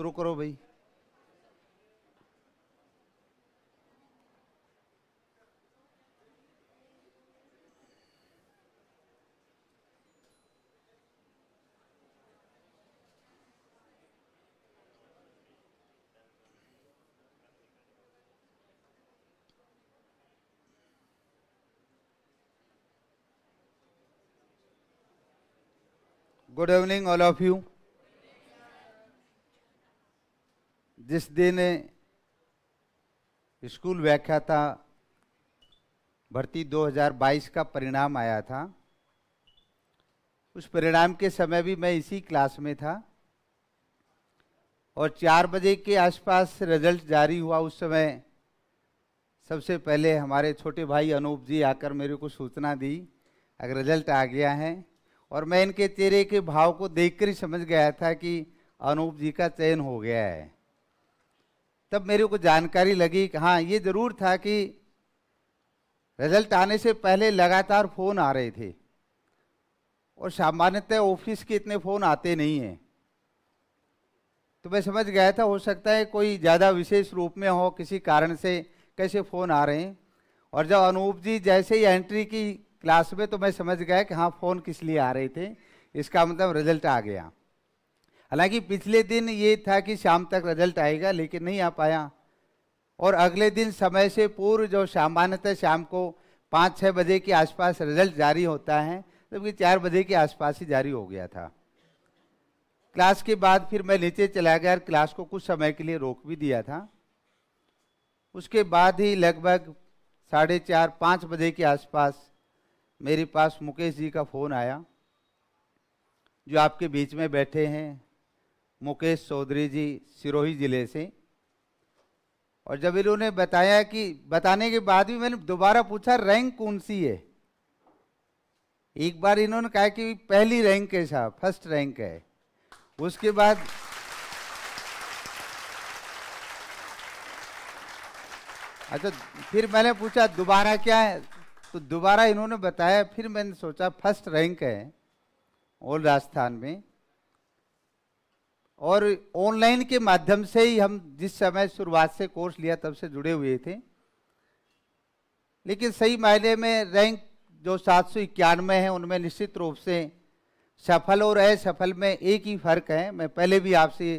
शुरू करो भाई good evening all of you जिस दिन स्कूल व्याख्या था भर्ती 2022 का परिणाम आया था उस परिणाम के समय भी मैं इसी क्लास में था और चार बजे के आसपास रिजल्ट जारी हुआ उस समय सबसे पहले हमारे छोटे भाई अनूप जी आकर मेरे को सूचना दी अगर रिजल्ट आ गया है और मैं इनके चेहरे के भाव को देखकर ही समझ गया था कि अनूप जी का चयन हो गया है तब मेरे को जानकारी लगी कि हाँ ये ज़रूर था कि रिजल्ट आने से पहले लगातार फ़ोन आ रहे थे और सामान्यतः ऑफिस के इतने फ़ोन आते नहीं हैं तो मैं समझ गया था हो सकता है कोई ज़्यादा विशेष रूप में हो किसी कारण से कैसे फ़ोन आ रहे हैं और जब अनूप जी जैसे ही एंट्री की क्लास में तो मैं समझ गया कि हाँ फ़ोन किस लिए आ रहे थे इसका मतलब रिजल्ट आ गया हालांकि पिछले दिन ये था कि शाम तक रिजल्ट आएगा लेकिन नहीं आ पाया और अगले दिन समय से पूर्व जो सामान्यतः शाम को पाँच छः बजे के आसपास रिजल्ट जारी होता है जबकि तो चार बजे के आसपास ही जारी हो गया था क्लास के बाद फिर मैं नीचे चला गया और क्लास को कुछ समय के लिए रोक भी दिया था उसके बाद ही लगभग साढ़े चार पाँच बजे के आसपास मेरे पास मुकेश जी का फ़ोन आया जो आपके बीच में बैठे हैं मुकेश चौधरी जी सिरोही ज़िले से और जब इन्होंने बताया कि बताने के बाद भी मैंने दोबारा पूछा रैंक कौन सी है एक बार इन्होंने कहा कि पहली रैंक है साहब फर्स्ट रैंक है उसके बाद अच्छा फिर मैंने पूछा दोबारा क्या है तो दोबारा इन्होंने बताया फिर मैंने सोचा फर्स्ट रैंक है ओल्ड राजस्थान में और ऑनलाइन के माध्यम से ही हम जिस समय शुरुआत से कोर्स लिया तब से जुड़े हुए थे लेकिन सही मायने में रैंक जो सात सौ इक्यानवे है उनमें निश्चित रूप से सफल और असफल में एक ही फर्क है मैं पहले भी आपसे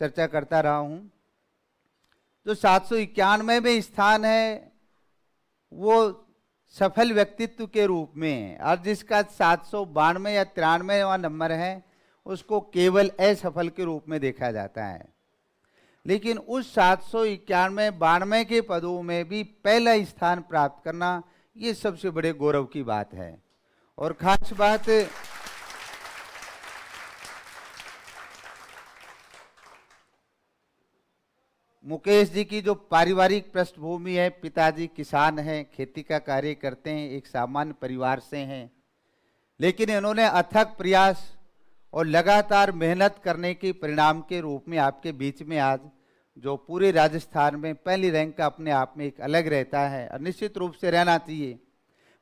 चर्चा करता रहा हूं जो सात सौ इक्यानवे में स्थान है वो सफल व्यक्तित्व के रूप में है और जिसका सात सौ बानवे या तिरानवे नंबर है उसको केवल असफल के रूप में देखा जाता है लेकिन उस सात सौ इक्यानवे बानवे के पदों में भी पहला स्थान प्राप्त करना ये सबसे बड़े गौरव की बात है और खास बात मुकेश जी की जो पारिवारिक पृष्ठभूमि है पिताजी किसान हैं खेती का कार्य करते हैं एक सामान्य परिवार से हैं लेकिन इन्होंने अथक प्रयास और लगातार मेहनत करने के परिणाम के रूप में आपके बीच में आज जो पूरे राजस्थान में पहली रैंक का अपने आप में एक अलग रहता है और निश्चित रूप से रहना चाहिए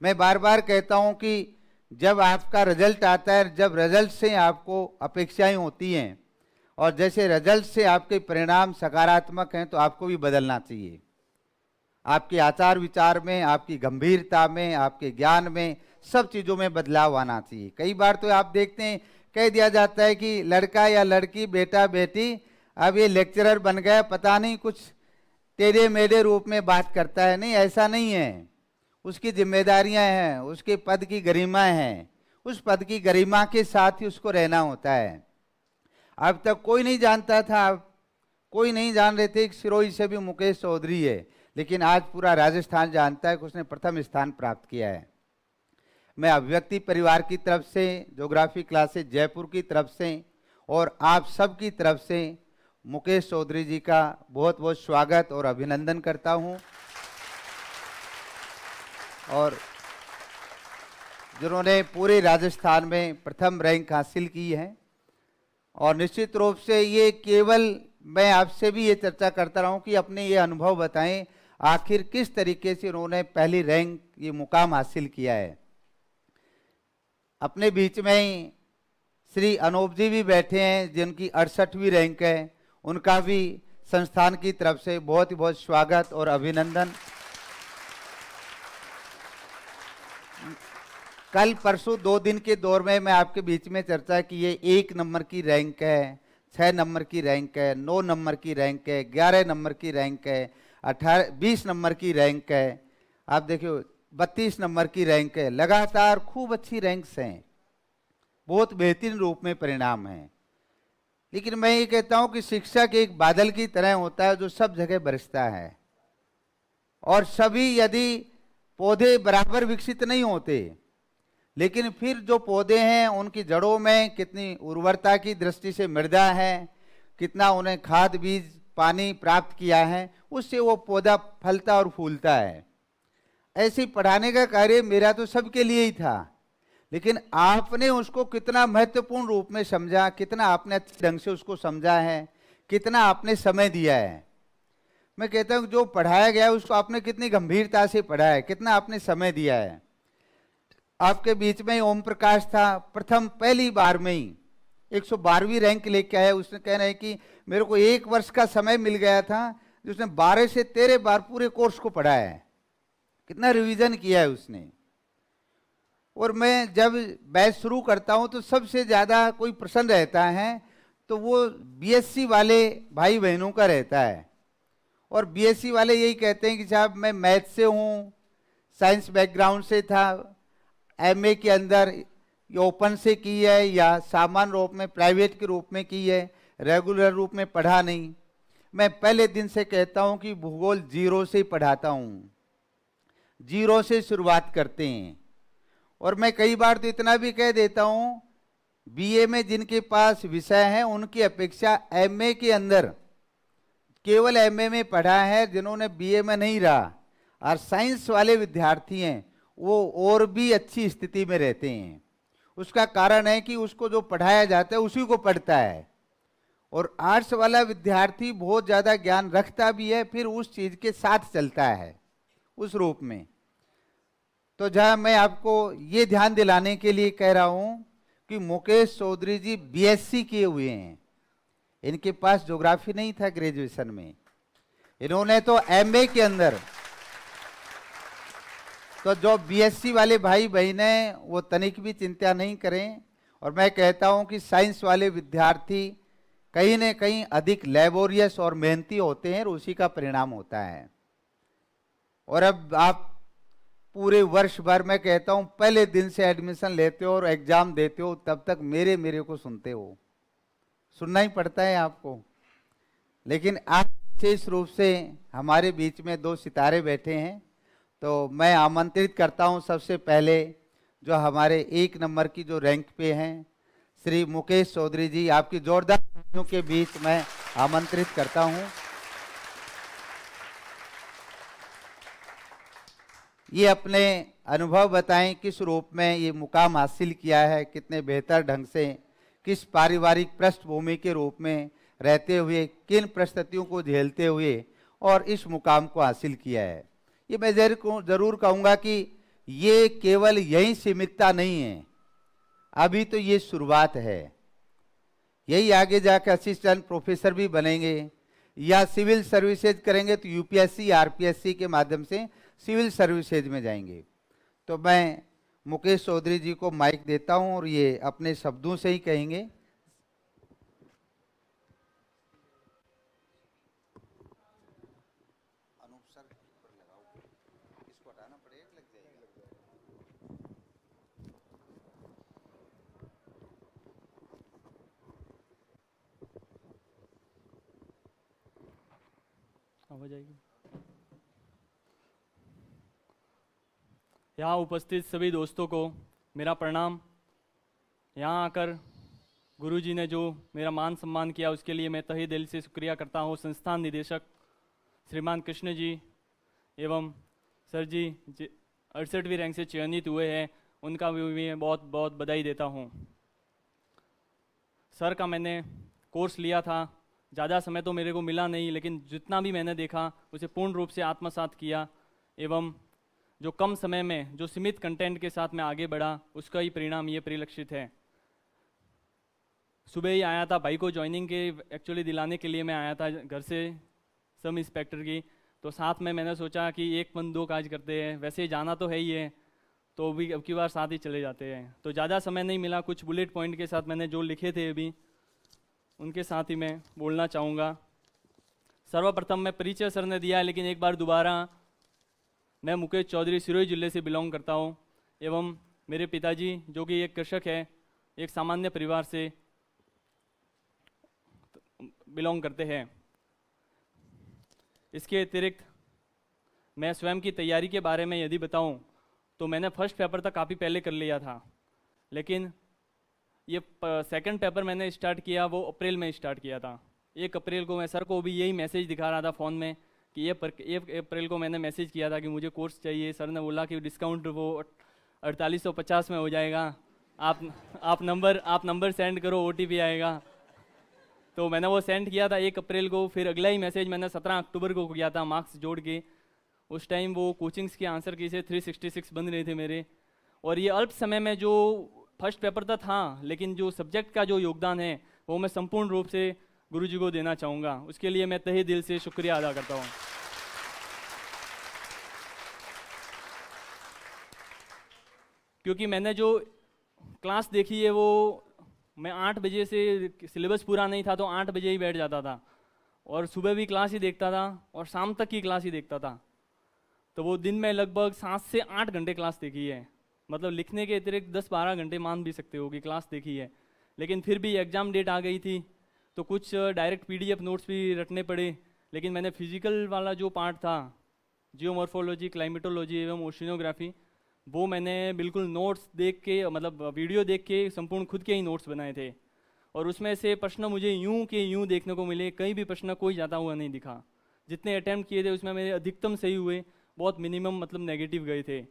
मैं बार बार कहता हूँ कि जब आपका रिजल्ट आता है जब रिजल्ट से आपको अपेक्षाएं होती हैं और जैसे रिजल्ट से आपके परिणाम सकारात्मक हैं तो आपको भी बदलना चाहिए आपके आचार विचार में आपकी गंभीरता में आपके ज्ञान में सब चीज़ों में बदलाव आना चाहिए कई बार तो आप देखते हैं कह दिया जाता है कि लड़का या लड़की बेटा बेटी अब ये लेक्चरर बन गया पता नहीं कुछ टेढ़े मेढ़े रूप में बात करता है नहीं ऐसा नहीं है उसकी जिम्मेदारियां हैं उसके पद की गरिमा है उस पद की गरिमा के साथ ही उसको रहना होता है अब तक कोई नहीं जानता था अब कोई नहीं जान रहे थे कि सिरोही से भी मुकेश चौधरी है लेकिन आज पूरा राजस्थान जानता है कि उसने प्रथम स्थान प्राप्त किया है मैं अभिव्यक्ति परिवार की तरफ से जोग्राफी क्लासेज जयपुर की तरफ से और आप सब की तरफ से मुकेश चौधरी जी का बहुत बहुत स्वागत और अभिनंदन करता हूं और जिन्होंने पूरे राजस्थान में प्रथम रैंक हासिल की है और निश्चित रूप से ये केवल मैं आपसे भी ये चर्चा करता रहा हूँ कि अपने ये अनुभव बताएं आखिर किस तरीके से उन्होंने पहली रैंक ये मुकाम हासिल किया है अपने बीच में ही श्री अनूप जी भी बैठे हैं जिनकी अड़सठवीं रैंक है उनका भी संस्थान की तरफ से बहुत ही बहुत स्वागत और अभिनंदन कल परसों दो दिन के दौर में मैं आपके बीच में चर्चा की ये एक नंबर की रैंक है छः नंबर की रैंक है नौ नंबर की रैंक है ग्यारह नंबर की रैंक है अठारह बीस नंबर की रैंक है आप देखियो बत्तीस नंबर की रैंक है लगातार खूब अच्छी रैंक्स हैं बहुत बेहतरीन रूप में परिणाम है लेकिन मैं ये कहता हूँ कि शिक्षक एक बादल की तरह होता है जो सब जगह बरसता है और सभी यदि पौधे बराबर विकसित नहीं होते लेकिन फिर जो पौधे हैं उनकी जड़ों में कितनी उर्वरता की दृष्टि से मृदा है कितना उन्हें खाद बीज पानी प्राप्त किया है उससे वो पौधा फलता और फूलता है ऐसे पढ़ाने का कार्य मेरा तो सबके लिए ही था लेकिन आपने उसको कितना महत्वपूर्ण रूप में समझा कितना आपने अच्छे ढंग से उसको समझा है कितना आपने समय दिया है मैं कहता हूँ जो पढ़ाया गया उसको आपने कितनी गंभीरता से पढ़ा है कितना आपने समय दिया है आपके बीच में ओम प्रकाश था प्रथम पहली बार में ही एक रैंक लेके आया उसने कह रहे हैं कि मेरे को एक वर्ष का समय मिल गया था जिसने बारह से तेरह बार पूरे कोर्स को पढ़ाया है कितना रिवीजन किया है उसने और मैं जब बैच शुरू करता हूँ तो सबसे ज़्यादा कोई प्रसन्न रहता है तो वो बीएससी वाले भाई बहनों का रहता है और बीएससी वाले यही कहते हैं कि साहब मैं मैथ से हूँ साइंस बैकग्राउंड से था एमए के अंदर ये ओपन से की है या सामान्य रूप में प्राइवेट के रूप में की है रेगुलर रूप में पढ़ा नहीं मैं पहले दिन से कहता हूँ कि भूगोल जीरो से ही पढ़ाता हूँ जीरो से शुरुआत करते हैं और मैं कई बार तो इतना भी कह देता हूँ बीए में जिनके पास विषय हैं उनकी अपेक्षा एमए के अंदर केवल एमए में पढ़ा है जिन्होंने बीए में नहीं रहा और साइंस वाले विद्यार्थी हैं वो और भी अच्छी स्थिति में रहते हैं उसका कारण है कि उसको जो पढ़ाया जाता है उसी को पढ़ता है और आर्ट्स वाला विद्यार्थी बहुत ज़्यादा ज्ञान रखता भी है फिर उस चीज़ के साथ चलता है उस रूप में तो जहां मैं आपको ये ध्यान दिलाने के लिए कह रहा हूं कि मुकेश चौधरी जी बीएससी किए हुए हैं इनके पास ज्योग्राफी नहीं था ग्रेजुएशन में इन्होंने तो एमए के अंदर तो जो बीएससी वाले भाई है वो तनिक भी चिंता नहीं करें और मैं कहता हूं कि साइंस वाले विद्यार्थी कहीं न कहीं अधिक लेबोरियस और मेहनती होते हैं और उसी का परिणाम होता है और अब आप पूरे वर्ष भर मैं कहता हूं पहले दिन से एडमिशन लेते हो और एग्जाम देते हो तब तक मेरे मेरे को सुनते हो सुनना ही पड़ता है आपको लेकिन आप विशेष रूप से हमारे बीच में दो सितारे बैठे हैं तो मैं आमंत्रित करता हूं सबसे पहले जो हमारे एक नंबर की जो रैंक पे हैं श्री मुकेश चौधरी जी आपकी जोरदार के बीच मैं आमंत्रित करता हूँ ये अपने अनुभव बताएं किस रूप में ये मुकाम हासिल किया है कितने बेहतर ढंग से किस पारिवारिक पृष्ठभूमि के रूप में रहते हुए किन परिस्थितियों को झेलते हुए और इस मुकाम को हासिल किया है ये मैं ज़रूर कहूँगा कि ये केवल यही सीमितता नहीं है अभी तो ये शुरुआत है यही आगे जाकर असिस्टेंट प्रोफेसर भी बनेंगे या सिविल सर्विसेज करेंगे तो यूपीएससी आरपीएससी के माध्यम से सिविल सर्विसेज में जाएंगे तो मैं मुकेश चौधरी जी को माइक देता हूं और ये अपने शब्दों से ही कहेंगे आवाज आएगी यहाँ उपस्थित सभी दोस्तों को मेरा प्रणाम यहाँ आकर गुरुजी ने जो मेरा मान सम्मान किया उसके लिए मैं तही दिल से शुक्रिया करता हूँ संस्थान निदेशक श्रीमान कृष्ण जी एवं सर जी अड़सठवीं रैंक से चयनित हुए हैं उनका भी मैं बहुत बहुत बधाई देता हूँ सर का मैंने कोर्स लिया था ज़्यादा समय तो मेरे को मिला नहीं लेकिन जितना भी मैंने देखा उसे पूर्ण रूप से आत्मसात किया एवं जो कम समय में जो सीमित कंटेंट के साथ मैं आगे बढ़ा उसका ही परिणाम ये परिलक्षित है सुबह ही आया था भाई को ज्वाइनिंग के एक्चुअली दिलाने के लिए मैं आया था घर से सब इंस्पेक्टर की तो साथ में मैंने सोचा कि एक मन दो काज करते हैं वैसे जाना तो है ही है तो भी अब की बार साथ ही चले जाते हैं तो ज़्यादा समय नहीं मिला कुछ बुलेट पॉइंट के साथ मैंने जो लिखे थे अभी उनके साथ ही मैं बोलना चाहूँगा सर्वप्रथम मैं परिचय सर ने दिया लेकिन एक बार दोबारा मैं मुकेश चौधरी सिरोही जिले से बिलोंग करता हूँ एवं मेरे पिताजी जो कि एक कृषक है एक सामान्य परिवार से बिलोंग करते हैं इसके अतिरिक्त मैं स्वयं की तैयारी के बारे में यदि बताऊं तो मैंने फर्स्ट पेपर तक तो काफ़ी पहले कर लिया था लेकिन ये सेकंड पेपर मैंने स्टार्ट किया वो अप्रैल में स्टार्ट किया था एक अप्रैल को मैं सर को भी यही मैसेज दिखा रहा था फ़ोन में कि एक अप्रैल को मैंने मैसेज किया था कि मुझे कोर्स चाहिए सर ने बोला कि डिस्काउंट वो अड़तालीस सौ पचास में हो जाएगा आप आप नंबर आप नंबर सेंड करो ओ आएगा तो मैंने वो सेंड किया था एक अप्रैल को फिर अगला ही मैसेज मैंने सत्रह अक्टूबर को किया था मार्क्स जोड़ के उस टाइम वो कोचिंग्स के आंसर की से 366 बन रहे थे मेरे और ये अल्प समय में जो फर्स्ट पेपर तो था लेकिन जो सब्जेक्ट का जो योगदान है वो मैं संपूर्ण रूप से गुरुजी को देना चाहूँगा उसके लिए मैं तहे दिल से शुक्रिया अदा करता हूँ क्योंकि मैंने जो क्लास देखी है वो मैं आठ बजे से सिलेबस पूरा नहीं था तो आठ बजे ही बैठ जाता था और सुबह भी क्लास ही देखता था और शाम तक की क्लास ही देखता था तो वो दिन में लगभग सात से आठ घंटे क्लास देखी है मतलब लिखने के अतिरिक्त दस बारह घंटे मान भी सकते हो कि क्लास देखी है लेकिन फिर भी एग्ज़ाम डेट आ गई थी तो कुछ डायरेक्ट पी नोट्स भी रटने पड़े लेकिन मैंने फिजिकल वाला जो पार्ट था जियोमोर्फोलॉजी क्लाइमेटोलॉजी एवं ओशिनोग्राफी वो मैंने बिल्कुल नोट्स देख के मतलब वीडियो देख के संपूर्ण खुद के ही नोट्स बनाए थे और उसमें से प्रश्न मुझे यूं के यूं देखने को मिले कहीं भी प्रश्न कोई जाता हुआ नहीं दिखा जितने अटैम्प्ट किए थे उसमें मेरे अधिकतम सही हुए बहुत मिनिमम मतलब नेगेटिव गए थे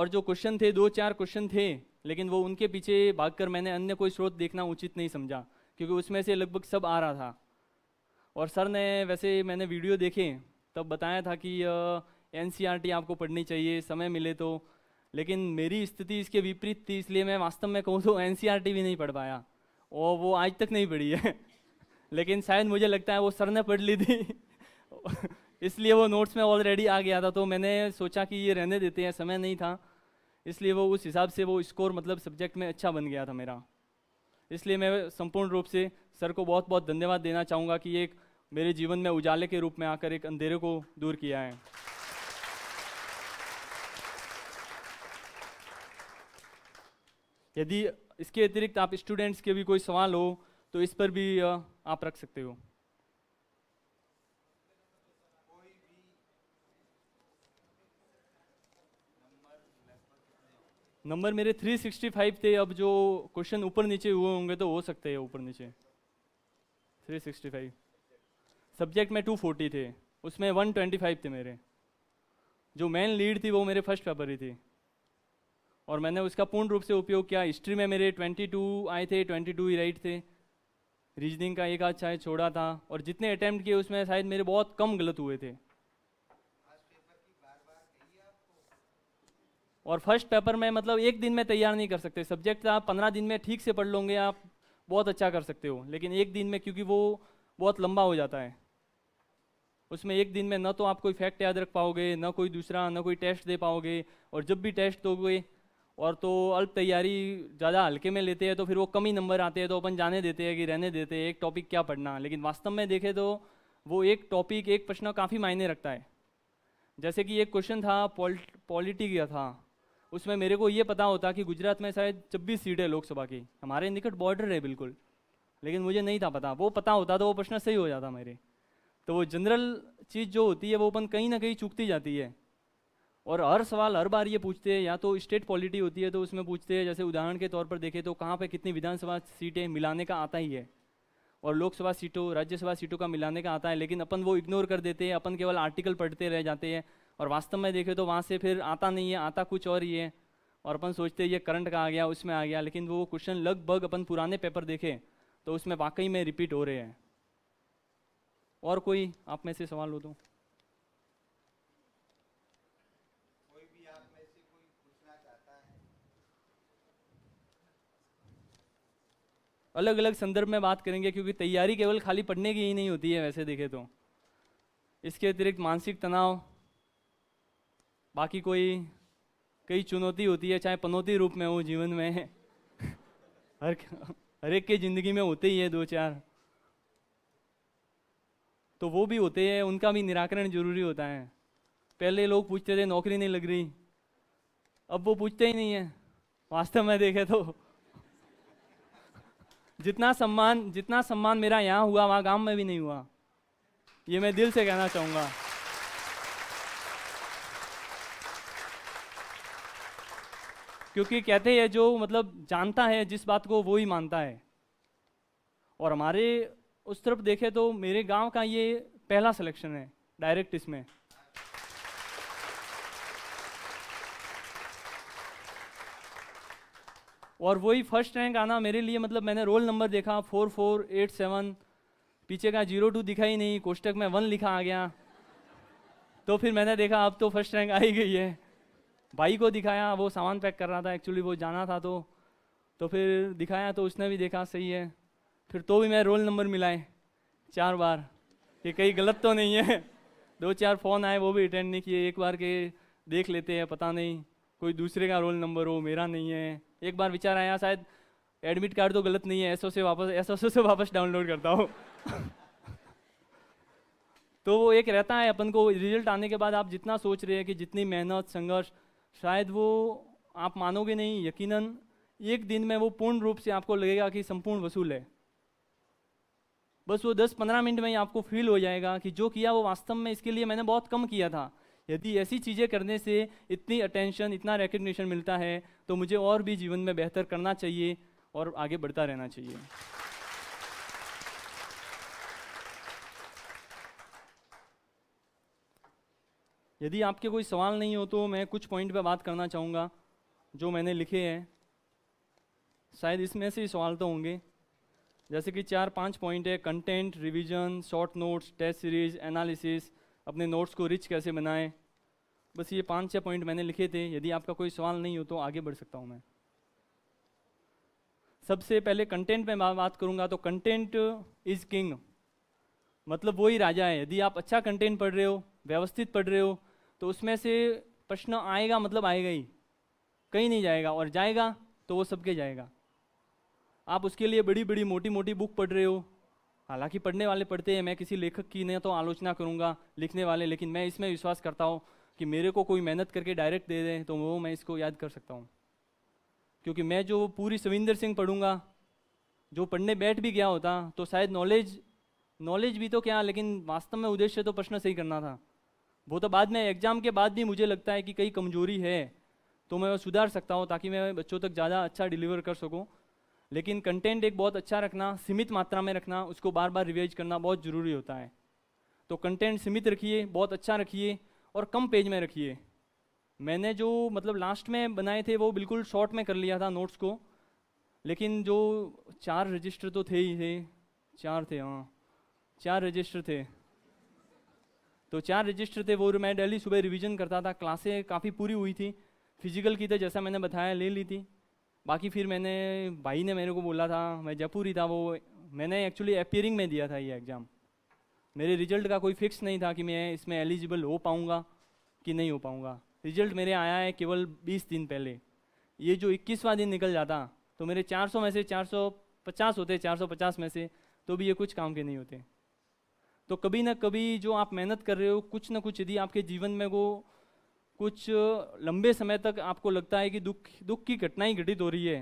और जो क्वेश्चन थे दो चार क्वेश्चन थे लेकिन वो उनके पीछे कर मैंने अन्य कोई स्रोत देखना उचित नहीं समझा क्योंकि उसमें से लगभग सब आ रहा था और सर ने वैसे मैंने वीडियो देखे तब बताया था कि एन आपको पढ़नी चाहिए समय मिले तो लेकिन मेरी स्थिति इसके विपरीत थी इसलिए मैं वास्तव में कहूँ तो एन भी नहीं पढ़ पाया और वो आज तक नहीं पढ़ी है लेकिन शायद मुझे लगता है वो सर ने पढ़ ली थी इसलिए वो नोट्स में ऑलरेडी आ गया था तो मैंने सोचा कि ये रहने देते हैं समय नहीं था इसलिए वो उस हिसाब से वो स्कोर मतलब सब्जेक्ट में अच्छा बन गया था मेरा इसलिए मैं संपूर्ण रूप से सर को बहुत बहुत धन्यवाद देना चाहूँगा कि ये मेरे जीवन में उजाले के रूप में आकर एक अंधेरे को दूर किया है यदि इसके अतिरिक्त आप स्टूडेंट्स के भी कोई सवाल हो तो इस पर भी आप रख सकते हो नंबर मेरे 365 थे अब जो क्वेश्चन ऊपर नीचे हुए होंगे तो हो सकते हैं ऊपर नीचे 365 सब्जेक्ट में 240 थे उसमें 125 थे मेरे जो मेन लीड थी वो मेरे फर्स्ट पेपर ही थी और मैंने उसका पूर्ण रूप से उपयोग किया हिस्ट्री में मेरे 22 आए थे 22 ही राइट थे रीजनिंग का एक अच्छा है छोड़ा था और जितने अटैम्प्ट किए उसमें शायद मेरे बहुत कम गलत हुए थे और फर्स्ट पेपर में मतलब एक दिन में तैयार नहीं कर सकते सब्जेक्ट आप पंद्रह दिन में ठीक से पढ़ लोगे आप बहुत अच्छा कर सकते हो लेकिन एक दिन में क्योंकि वो बहुत लंबा हो जाता है उसमें एक दिन में न तो आप कोई फैक्ट याद रख पाओगे ना कोई दूसरा न कोई टेस्ट दे पाओगे और जब भी टेस्ट दोगे और तो अल्प तैयारी ज़्यादा हल्के में लेते हैं तो फिर वो कम ही नंबर आते हैं तो अपन जाने देते हैं कि रहने देते हैं एक टॉपिक क्या पढ़ना लेकिन वास्तव में देखें तो वो एक टॉपिक एक प्रश्न काफ़ी मायने रखता है जैसे कि एक क्वेश्चन था पॉलिटी का था उसमें मेरे को ये पता होता कि गुजरात में शायद छब्बीस सीट है लोकसभा की हमारे निकट बॉर्डर है बिल्कुल लेकिन मुझे नहीं था पता वो पता होता तो वो प्रश्न सही हो जाता मेरे तो वो जनरल चीज़ जो होती है वो अपन कहीं ना कहीं चूकती जाती है और हर सवाल हर बार ये पूछते हैं या तो स्टेट पॉलिटी होती है तो उसमें पूछते हैं जैसे उदाहरण के तौर पर देखें तो कहाँ पे कितनी विधानसभा सीटें मिलाने का आता ही है और लोकसभा सीटों राज्यसभा सीटों का मिलाने का आता है लेकिन अपन वो इग्नोर कर देते हैं अपन केवल आर्टिकल पढ़ते रह जाते हैं और वास्तव में देखें तो वहाँ से फिर आता नहीं है आता कुछ और ही है और अपन सोचते हैं ये करंट का आ गया उसमें आ गया लेकिन वो क्वेश्चन लगभग अपन पुराने पेपर देखें तो उसमें वाकई में रिपीट हो रहे हैं और कोई आप में से सवाल हो तो अलग अलग संदर्भ में बात करेंगे क्योंकि तैयारी केवल खाली पढ़ने की ही नहीं होती है वैसे देखे तो इसके अतिरिक्त मानसिक तनाव बाकी कोई कई चुनौती होती है चाहे पनौती रूप में हो जीवन में हर हर एक के ज़िंदगी में होते ही है दो चार तो वो भी होते हैं उनका भी निराकरण जरूरी होता है पहले लोग पूछते थे नौकरी नहीं लग रही अब वो पूछते ही नहीं है वास्तव में देखे तो जितना सम्मान जितना सम्मान मेरा यहाँ हुआ वहाँ गांव में भी नहीं हुआ ये मैं दिल से कहना चाहूँगा क्योंकि कहते हैं जो मतलब जानता है जिस बात को वो ही मानता है और हमारे उस तरफ देखे तो मेरे गांव का ये पहला सिलेक्शन है डायरेक्ट इसमें और वही फर्स्ट रैंक आना मेरे लिए मतलब मैंने रोल नंबर देखा फोर फोर एट सेवन पीछे का जीरो टू दिखा ही नहीं कोष्टक में वन लिखा आ गया तो फिर मैंने देखा अब तो फर्स्ट रैंक आ ही गई है भाई को दिखाया वो सामान पैक कर रहा था एक्चुअली वो जाना था तो तो फिर दिखाया तो उसने भी देखा सही है फिर तो भी मैं रोल नंबर मिलाए चार बार कि कहीं गलत तो नहीं है दो चार फ़ोन आए वो भी अटेंड नहीं किए एक बार के देख लेते हैं पता नहीं कोई दूसरे का रोल नंबर हो मेरा नहीं है एक बार विचार आया शायद एडमिट कार्ड तो गलत नहीं है एसओ से वापस एसओ से वापस डाउनलोड करता हूँ तो वो एक रहता है अपन को रिजल्ट आने के बाद आप जितना सोच रहे हैं कि जितनी मेहनत संघर्ष शायद वो आप मानोगे नहीं यकीनन एक दिन में वो पूर्ण रूप से आपको लगेगा कि संपूर्ण वसूल है बस वो 10-15 मिनट में ही आपको फील हो जाएगा कि जो किया वो वास्तव में इसके लिए मैंने बहुत कम किया था यदि ऐसी चीज़ें करने से इतनी अटेंशन इतना रिकग्निशन मिलता है तो मुझे और भी जीवन में बेहतर करना चाहिए और आगे बढ़ता रहना चाहिए यदि आपके कोई सवाल नहीं हो तो मैं कुछ पॉइंट पे बात करना चाहूँगा जो मैंने लिखे हैं शायद इसमें से ही सवाल तो होंगे जैसे कि चार पांच पॉइंट है content revision short notes test series analysis अपने नोट्स को रिच कैसे बनाएं बस ये पाँच छः पॉइंट मैंने लिखे थे यदि आपका कोई सवाल नहीं हो तो आगे बढ़ सकता हूँ मैं सबसे पहले कंटेंट में बात करूंगा तो कंटेंट इज किंग मतलब वो ही राजा है यदि आप अच्छा कंटेंट पढ़ रहे हो व्यवस्थित पढ़ रहे हो तो उसमें से प्रश्न आएगा मतलब आएगा ही कहीं नहीं जाएगा और जाएगा तो वो सबके जाएगा आप उसके लिए बड़ी बड़ी मोटी मोटी बुक पढ़ रहे हो हालांकि पढ़ने वाले पढ़ते हैं मैं किसी लेखक की नहीं तो आलोचना करूंगा लिखने वाले लेकिन मैं इसमें विश्वास करता हूँ कि मेरे को कोई मेहनत करके डायरेक्ट दे दें तो वो मैं इसको याद कर सकता हूँ क्योंकि मैं जो पूरी सविंदर सिंह पढ़ूंगा जो पढ़ने बैठ भी गया होता तो शायद नॉलेज नॉलेज भी तो क्या लेकिन वास्तव में उद्देश्य तो प्रश्न सही करना था वो तो बाद में एग्जाम के बाद भी मुझे लगता है कि कई कमजोरी है तो मैं वो सुधार सकता हूँ ताकि मैं बच्चों तक ज़्यादा अच्छा डिलीवर कर सकूँ लेकिन कंटेंट एक बहुत अच्छा रखना सीमित मात्रा में रखना उसको बार बार रिवाइज करना बहुत ज़रूरी होता है तो कंटेंट सीमित रखिए बहुत अच्छा रखिए और कम पेज में रखिए मैंने जो मतलब लास्ट में बनाए थे वो बिल्कुल शॉर्ट में कर लिया था नोट्स को लेकिन जो चार रजिस्टर तो थे ही थे चार थे हाँ चार रजिस्टर थे तो चार रजिस्टर थे वो मैं डेली सुबह रिवीजन करता था क्लासें काफ़ी पूरी हुई थी फिजिकल की तो जैसा मैंने बताया ले ली थी बाकी फिर मैंने भाई ने मेरे को बोला था मैं जयपुर ही था वो मैंने एक्चुअली अपियरिंग में दिया था ये एग्ज़ाम मेरे रिजल्ट का कोई फिक्स नहीं था कि मैं इसमें एलिजिबल हो पाऊँगा कि नहीं हो पाऊँगा रिजल्ट मेरे आया है केवल 20 दिन पहले ये जो 21वां दिन निकल जाता तो मेरे 400 में से 450 होते 450 में से तो भी ये कुछ काम के नहीं होते तो कभी ना कभी जो आप मेहनत कर रहे हो कुछ ना कुछ यदि आपके जीवन में वो कुछ लंबे समय तक आपको लगता है कि दुख दुख की घटनाएं घटित हो रही है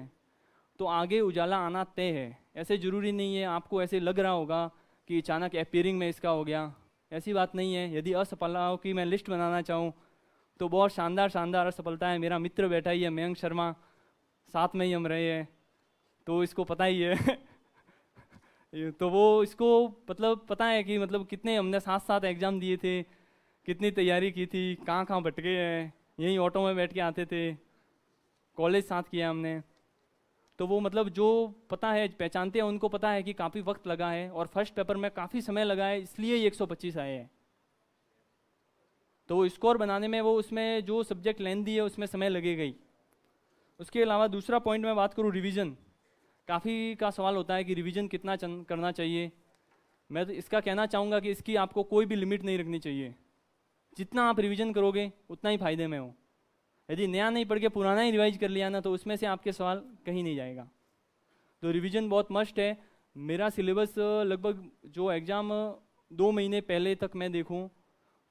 तो आगे उजाला आना तय है ऐसे ज़रूरी नहीं है आपको ऐसे लग रहा होगा कि अचानक अपेयरिंग में इसका हो गया ऐसी बात नहीं है यदि असफलताओं की मैं लिस्ट बनाना चाहूँ तो बहुत शानदार शानदार असफलता है मेरा मित्र बैठा ही है मयंक शर्मा साथ में ही हम रहे हैं तो इसको पता ही है तो वो इसको मतलब पता है कि मतलब कितने हमने साथ साथ एग्ज़ाम दिए थे कितनी तैयारी की थी कहाँ कहाँ भटके हैं यहीं ऑटो में बैठ के आते थे कॉलेज साथ किया हमने तो वो मतलब जो पता है पहचानते हैं उनको पता है कि काफ़ी वक्त लगा है और फर्स्ट पेपर में काफ़ी समय लगा है इसलिए ये 125 आए हैं तो स्कोर बनाने में वो उसमें जो सब्जेक्ट लेन दी है उसमें समय लगेगा गई उसके अलावा दूसरा पॉइंट मैं बात करूँ रिविज़न काफ़ी का सवाल होता है कि रिविज़न कितना करना चाहिए मैं तो इसका कहना चाहूँगा कि इसकी आपको कोई भी लिमिट नहीं रखनी चाहिए जितना आप रिविज़न करोगे उतना ही फायदे में हो यदि नया नहीं पढ़ के पुराना ही रिवाइज कर लिया ना तो उसमें से आपके सवाल कहीं नहीं जाएगा तो रिविजन बहुत मस्ट है मेरा सिलेबस लगभग जो एग्ज़ाम दो महीने पहले तक मैं देखूँ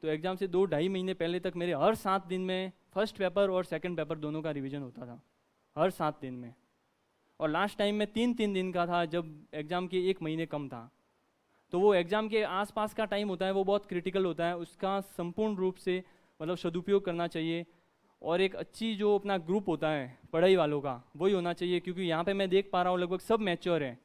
तो एग्ज़ाम से दो ढाई महीने पहले तक मेरे हर सात दिन में फर्स्ट पेपर और सेकंड पेपर दोनों का रिवीजन होता था हर सात दिन में और लास्ट टाइम में तीन तीन दिन का था जब एग्ज़ाम के एक महीने कम था तो वो एग्ज़ाम के आसपास का टाइम होता है वो बहुत क्रिटिकल होता है उसका संपूर्ण रूप से मतलब सदुपयोग करना चाहिए और एक अच्छी जो अपना ग्रुप होता है पढ़ाई वालों का वही होना चाहिए क्योंकि यहाँ पे मैं देख पा रहा हूँ लगभग सब मैच्योर हैं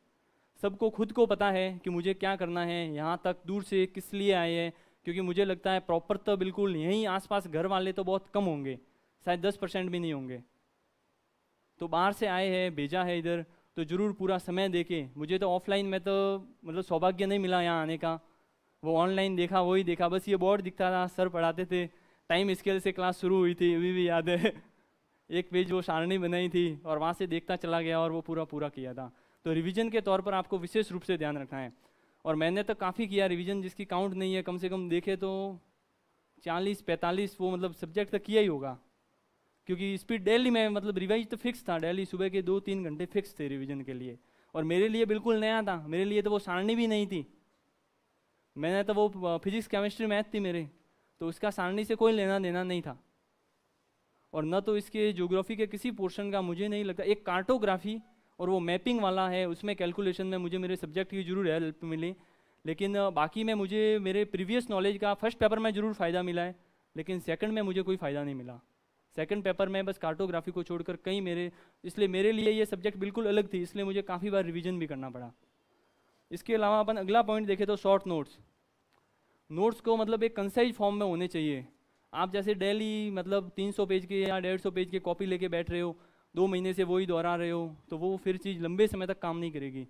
सबको खुद को पता है कि मुझे क्या करना है यहाँ तक दूर से किस लिए आए हैं क्योंकि मुझे लगता है प्रॉपर तो बिल्कुल यहीं आसपास घर वाले तो बहुत कम होंगे शायद दस परसेंट भी नहीं होंगे तो बाहर से आए हैं भेजा है इधर तो ज़रूर पूरा समय देखे मुझे तो ऑफलाइन में तो मतलब सौभाग्य नहीं मिला यहाँ आने का वो ऑनलाइन देखा वही देखा बस ये बोर्ड दिखता था सर पढ़ाते थे टाइम स्केल से क्लास शुरू हुई थी अभी भी याद है एक पेज वो सारणी बनाई थी और वहाँ से देखता चला गया और वो पूरा पूरा किया था तो रिविजन के तौर पर आपको विशेष रूप से ध्यान रखना है और मैंने तो काफ़ी किया रिविजन जिसकी काउंट नहीं है कम से कम देखे तो चालीस पैंतालीस वो मतलब सब्जेक्ट तो किया ही होगा क्योंकि स्पीड डेली में मतलब रिवाइज तो फिक्स था डेली सुबह के दो तीन घंटे फिक्स थे रिविजन के लिए और मेरे लिए बिल्कुल नया था मेरे लिए तो वो सारणी भी नहीं थी मैंने तो वो फिजिक्स केमिस्ट्री मैथ थी मेरे तो उसका सारणी से कोई लेना देना नहीं था और न तो इसके जोग्राफी के किसी पोर्शन का मुझे नहीं लगता एक कार्टोग्राफी और वो मैपिंग वाला है उसमें कैलकुलेशन में मुझे मेरे सब्जेक्ट की जरूर हेल्प मिली लेकिन बाकी में मुझे मेरे प्रीवियस नॉलेज का फर्स्ट पेपर में ज़रूर फ़ायदा मिला है लेकिन सेकंड में मुझे कोई फ़ायदा नहीं मिला सेकंड पेपर में बस कार्टोग्राफी को छोड़कर कई मेरे इसलिए मेरे लिए ये सब्जेक्ट बिल्कुल अलग थी इसलिए मुझे काफ़ी बार रिविजन भी करना पड़ा इसके अलावा अपन अगला पॉइंट देखें तो शॉर्ट नोट्स नोट्स को मतलब एक कंसाइज फॉर्म में होने चाहिए आप जैसे डेली मतलब 300 पेज के या 150 पेज के कॉपी लेके बैठ रहे हो दो महीने से वही दोहरा रहे हो तो वो फिर चीज़ लंबे समय तक काम नहीं करेगी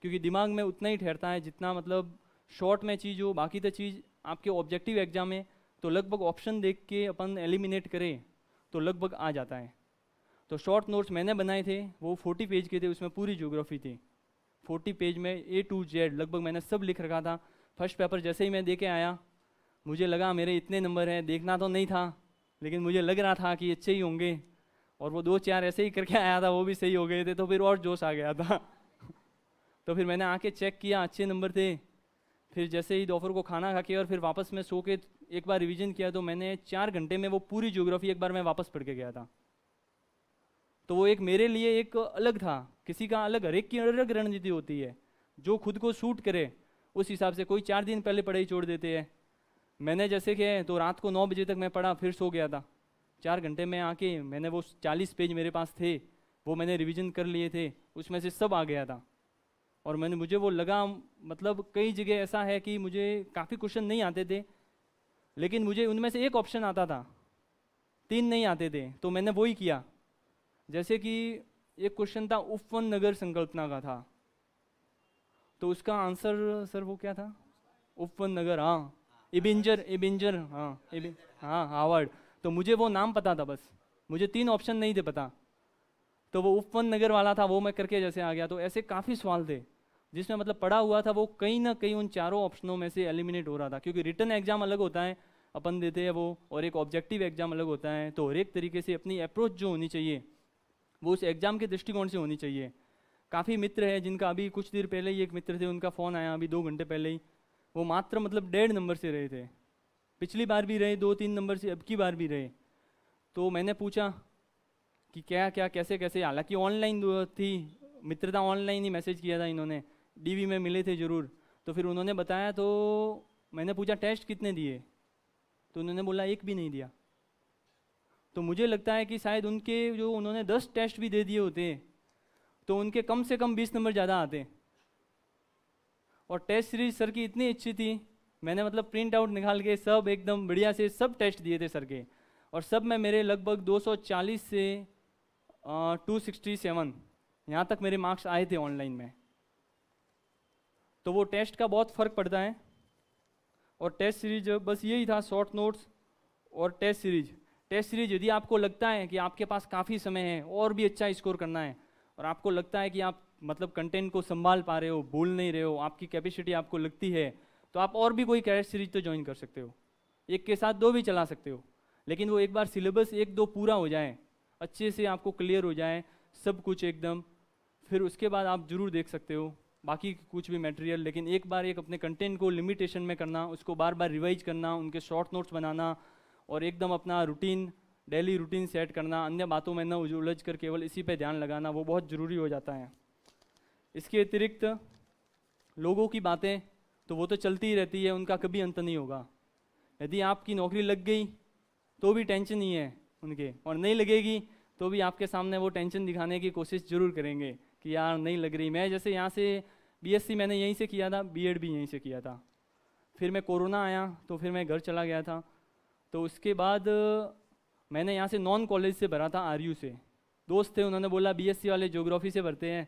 क्योंकि दिमाग में उतना ही ठहरता है जितना मतलब शॉर्ट में चीज़ हो बाकी तो चीज़ आपके ऑब्जेक्टिव एग्जाम में तो लगभग ऑप्शन देख के अपन एलिमिनेट करें तो लगभग आ जाता है तो शॉर्ट नोट्स मैंने बनाए थे वो फोर्टी पेज के थे उसमें पूरी जोग्राफी थी फोर्टी पेज में ए टू जेड लगभग मैंने सब लिख रखा था फर्स्ट पेपर जैसे ही मैं दे के आया मुझे लगा मेरे इतने नंबर हैं देखना तो नहीं था लेकिन मुझे लग रहा था कि अच्छे ही होंगे और वो दो चार ऐसे ही करके आया था वो भी सही हो गए थे तो फिर और जोश आ गया था तो फिर मैंने आके चेक किया अच्छे नंबर थे फिर जैसे ही दोपहर को खाना खा के और फिर वापस मैं सो के एक बार रिवीजन किया तो मैंने चार घंटे में वो पूरी ज्योग्राफी एक बार मैं वापस पढ़ के गया था तो वो एक मेरे लिए एक अलग था किसी का अलग हर एक की अलग रणनीति होती है जो खुद को सूट करे उस हिसाब से कोई चार दिन पहले पढ़ाई छोड़ देते हैं मैंने जैसे कि तो रात को नौ बजे तक मैं पढ़ा फिर सो गया था चार घंटे में आके मैंने वो चालीस पेज मेरे पास थे वो मैंने रिविजन कर लिए थे उसमें से सब आ गया था और मैंने मुझे वो लगा मतलब कई जगह ऐसा है कि मुझे काफ़ी क्वेश्चन नहीं आते थे लेकिन मुझे उनमें से एक ऑप्शन आता था तीन नहीं आते थे तो मैंने वो ही किया जैसे कि एक क्वेश्चन था उफवन नगर संकल्पना का था तो उसका आंसर सर वो क्या था उपवन नगर हाँ इबिंजर इबिंजर हाँ इबिन हाँ हावर्ड तो मुझे वो नाम पता था बस मुझे तीन ऑप्शन नहीं थे पता तो वो उपवन नगर वाला था वो मैं करके जैसे आ गया तो ऐसे काफ़ी सवाल थे जिसमें मतलब पड़ा हुआ था वो कहीं ना कहीं उन चारों ऑप्शनों में से एलिमिनेट हो रहा था क्योंकि रिटर्न एग्जाम अलग होता है अपन देते हैं वो और एक ऑब्जेक्टिव एग्जाम अलग होता है तो हर एक तरीके से अपनी अप्रोच जो होनी चाहिए वो उस एग्जाम के दृष्टिकोण से होनी चाहिए काफ़ी मित्र है जिनका अभी कुछ देर पहले ही एक मित्र थे उनका फ़ोन आया अभी दो घंटे पहले ही वो मात्र मतलब डेढ़ नंबर से रहे थे पिछली बार भी रहे दो तीन नंबर से अब की बार भी रहे तो मैंने पूछा कि क्या क्या कैसे कैसे हालांकि ऑनलाइन थी मित्रता ऑनलाइन ही मैसेज किया था इन्होंने डीवी में मिले थे ज़रूर तो फिर उन्होंने बताया तो मैंने पूछा टेस्ट कितने दिए तो उन्होंने बोला एक भी नहीं दिया तो मुझे लगता है कि शायद उनके जो उन्होंने दस टेस्ट भी दे दिए होते तो उनके कम से कम बीस नंबर ज़्यादा आते और टेस्ट सीरीज सर की इतनी अच्छी थी मैंने मतलब प्रिंट आउट निकाल के सब एकदम बढ़िया से सब टेस्ट दिए थे सर के और सब में मेरे लगभग 240 से टू सिक्सटी सेवन यहाँ तक मेरे मार्क्स आए थे ऑनलाइन में तो वो टेस्ट का बहुत फ़र्क पड़ता है और टेस्ट सीरीज बस यही था शॉर्ट नोट्स और टेस्ट सीरीज टेस्ट सीरीज यदि आपको लगता है कि आपके पास काफ़ी समय है और भी अच्छा स्कोर करना है और आपको लगता है कि आप मतलब कंटेंट को संभाल पा रहे हो भूल नहीं रहे हो आपकी कैपेसिटी आपको लगती है तो आप और भी कोई कैरेट सीरीज तो ज्वाइन कर सकते हो एक के साथ दो भी चला सकते हो लेकिन वो एक बार सिलेबस एक दो पूरा हो जाए अच्छे से आपको क्लियर हो जाए सब कुछ एकदम फिर उसके बाद आप जरूर देख सकते हो बाकी कुछ भी मटेरियल लेकिन एक बार एक अपने कंटेंट को लिमिटेशन में करना उसको बार बार रिवाइज करना उनके शॉर्ट नोट्स बनाना और एकदम अपना रूटीन डेली रूटीन सेट करना अन्य बातों में न उलझ कर केवल इसी पे ध्यान लगाना वो बहुत ज़रूरी हो जाता है इसके अतिरिक्त लोगों की बातें तो वो तो चलती ही रहती है उनका कभी अंत नहीं होगा यदि आपकी नौकरी लग गई तो भी टेंशन ही है उनके और नहीं लगेगी तो भी आपके सामने वो टेंशन दिखाने की कोशिश जरूर करेंगे कि यार नहीं लग रही मैं जैसे यहाँ से बीएससी मैंने यहीं से किया था बीएड भी यहीं से किया था फिर मैं कोरोना आया तो फिर मैं घर चला गया था तो उसके बाद मैंने यहाँ से नॉन कॉलेज से भरा था आर से दोस्त थे उन्होंने बोला बी वाले जोग्राफी से भरते हैं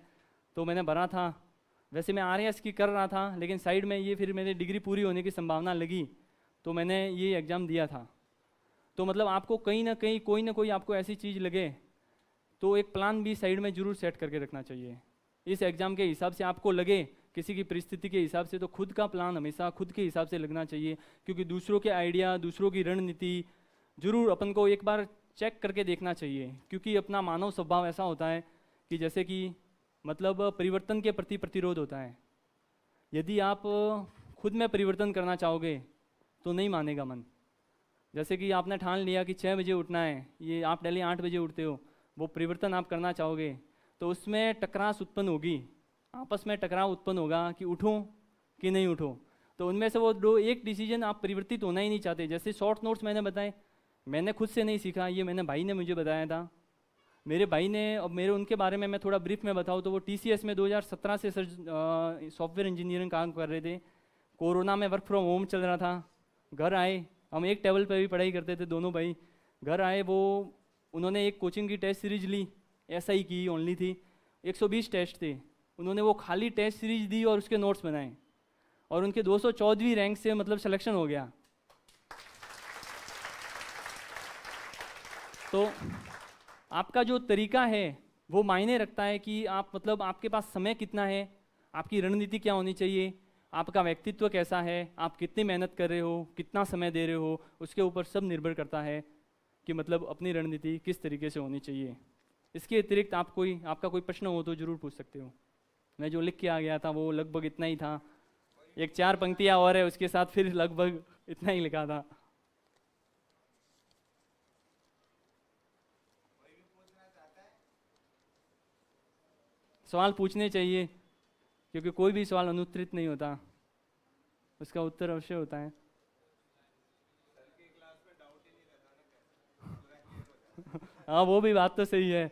तो मैंने भरा था वैसे मैं आर की कर रहा था लेकिन साइड में ये फिर मेरी डिग्री पूरी होने की संभावना लगी तो मैंने ये एग्ज़ाम दिया था तो मतलब आपको कहीं ना कहीं कोई ना कोई आपको ऐसी चीज़ लगे तो एक प्लान भी साइड में ज़रूर सेट करके रखना चाहिए इस एग्ज़ाम के हिसाब से आपको लगे किसी की परिस्थिति के हिसाब से तो खुद का प्लान हमेशा खुद के हिसाब से लगना चाहिए क्योंकि दूसरों के आइडिया दूसरों की रणनीति ज़रूर अपन को एक बार चेक करके देखना चाहिए क्योंकि अपना मानव स्वभाव ऐसा होता है कि जैसे कि मतलब परिवर्तन के प्रति प्रतिरोध होता है यदि आप खुद में परिवर्तन करना चाहोगे तो नहीं मानेगा मन जैसे कि आपने ठान लिया कि छः बजे उठना है ये आप डेली आठ बजे उठते हो वो परिवर्तन आप करना चाहोगे तो उसमें टकरास उत्पन्न होगी आपस में टकराव उत्पन्न होगा कि उठो कि नहीं उठो तो उनमें से वो दो एक डिसीजन आप परिवर्तित होना ही नहीं चाहते जैसे शॉर्ट नोट्स मैंने बताए मैंने खुद से नहीं सीखा ये मैंने भाई ने मुझे बताया था मेरे भाई ने और मेरे उनके बारे में मैं थोड़ा ब्रीफ में बताऊँ तो वो टी में 2017 से सर सॉफ्टवेयर इंजीनियरिंग काम कर रहे थे कोरोना में वर्क फ्रॉम होम चल रहा था घर आए हम एक टेबल पर भी पढ़ाई करते थे दोनों भाई घर आए वो उन्होंने एक कोचिंग की टेस्ट सीरीज ली ऐसा ही की ओनली थी 120 टेस्ट थे उन्होंने वो खाली टेस्ट सीरीज दी और उसके नोट्स बनाए और उनके दो रैंक से मतलब सिलेक्शन हो गया तो आपका जो तरीका है वो मायने रखता है कि आप मतलब आपके पास समय कितना है आपकी रणनीति क्या होनी चाहिए आपका व्यक्तित्व कैसा है आप कितनी मेहनत कर रहे हो कितना समय दे रहे हो उसके ऊपर सब निर्भर करता है कि मतलब अपनी रणनीति किस तरीके से होनी चाहिए इसके अतिरिक्त आप कोई आपका कोई प्रश्न हो तो जरूर पूछ सकते हो मैं जो लिख के आ गया था वो लगभग इतना ही था एक चार पंक्तियाँ और है उसके साथ फिर लगभग इतना ही लिखा था सवाल पूछने चाहिए क्योंकि कोई भी सवाल अनुत्तरित नहीं होता उसका उत्तर अवश्य होता है हाँ वो भी बात तो सही है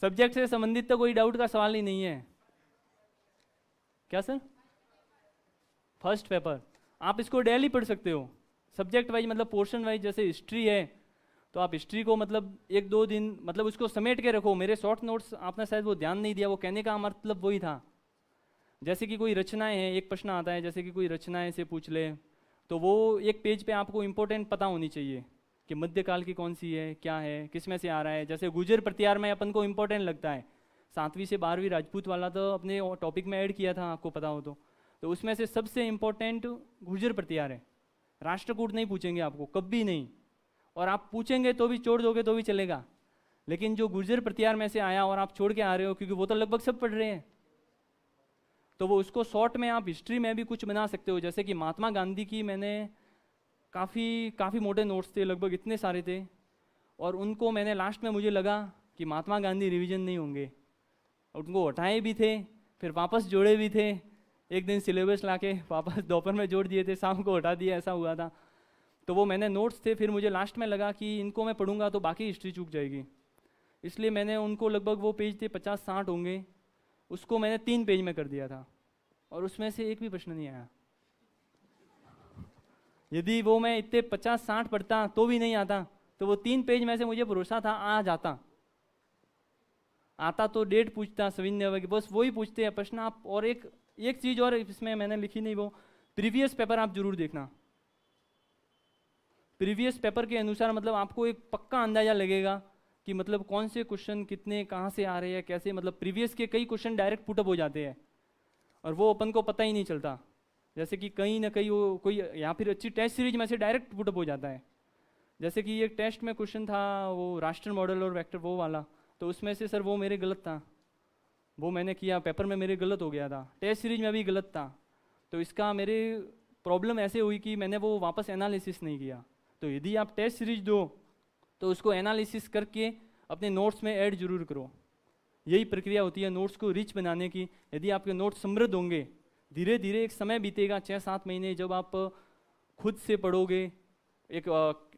सब्जेक्ट से संबंधित तो कोई डाउट का सवाल ही नहीं है क्या सर फर्स्ट पेपर आप इसको डेली पढ़ सकते हो सब्जेक्ट वाइज मतलब पोर्शन वाइज जैसे हिस्ट्री है तो आप हिस्ट्री को मतलब एक दो दिन मतलब उसको समेट के रखो मेरे शॉर्ट नोट्स आपने शायद वो ध्यान नहीं दिया वो कहने का मतलब वही था जैसे कि कोई रचनाएं हैं एक प्रश्न आता है जैसे कि कोई रचनाएं से पूछ ले तो वो एक पेज पे आपको इम्पोर्टेंट पता होनी चाहिए कि मध्यकाल की कौन सी है क्या है किस में से आ रहा है जैसे गुजर प्रत्यार में अपन को इम्पोर्टेंट लगता है सातवीं से बारहवीं राजपूत वाला तो अपने टॉपिक में ऐड किया था आपको पता हो तो तो उसमें से सबसे इम्पोर्टेंट गुजर प्रत्यार है राष्ट्रकूट नहीं पूछेंगे आपको कभी नहीं और आप पूछेंगे तो भी छोड़ दोगे तो भी चलेगा लेकिन जो गुर्जर प्रत्यार में से आया और आप छोड़ के आ रहे हो क्योंकि वो तो लगभग सब पढ़ रहे हैं तो वो उसको शॉर्ट में आप हिस्ट्री में भी कुछ बना सकते हो जैसे कि महात्मा गांधी की मैंने काफ़ी काफ़ी मोटे नोट्स थे लगभग इतने सारे थे और उनको मैंने लास्ट में मुझे लगा कि महात्मा गांधी रिविजन नहीं होंगे और उनको हटाए भी थे फिर वापस जोड़े भी थे एक दिन सिलेबस ला के वापस दोपहर में जोड़ दिए थे शाम को हटा दिया ऐसा हुआ था तो वो मैंने नोट्स थे फिर मुझे लास्ट में लगा कि इनको मैं पढ़ूंगा तो बाकी हिस्ट्री चूक जाएगी इसलिए मैंने उनको लगभग वो पेज थे पचास साठ होंगे उसको मैंने तीन पेज में कर दिया था और उसमें से एक भी प्रश्न नहीं आया यदि वो मैं इतने पचास साठ पढ़ता तो भी नहीं आता तो वो तीन पेज में से मुझे भरोसा था आ जाता आता तो डेट पूछता सविन वगैरह बस वही पूछते हैं प्रश्न आप और एक एक चीज़ और इसमें मैंने लिखी नहीं वो प्रीवियस पेपर आप जरूर देखना प्रीवियस पेपर के अनुसार मतलब आपको एक पक्का अंदाज़ा लगेगा कि मतलब कौन से क्वेश्चन कितने कहाँ से आ रहे हैं कैसे मतलब प्रीवियस के कई क्वेश्चन डायरेक्ट पुटअप हो जाते हैं और वो अपन को पता ही नहीं चलता जैसे कि कहीं ना कहीं वो कोई या फिर अच्छी टेस्ट सीरीज में से डायरेक्ट पुटअप हो जाता है जैसे कि एक टेस्ट में क्वेश्चन था वो राष्ट्र मॉडल और वैक्टर वो वाला तो उसमें से सर वो मेरे गलत था वो मैंने किया पेपर में मेरे गलत हो गया था टेस्ट सीरीज में भी गलत था तो इसका मेरे प्रॉब्लम ऐसे हुई कि मैंने वो वापस एनालिसिस नहीं किया तो यदि आप टेस्ट सीरीज दो तो उसको एनालिसिस करके अपने नोट्स में ऐड जरूर करो यही प्रक्रिया होती है नोट्स को रिच बनाने की यदि आपके नोट्स समृद्ध होंगे धीरे धीरे एक समय बीतेगा छः सात महीने जब आप खुद से पढ़ोगे एक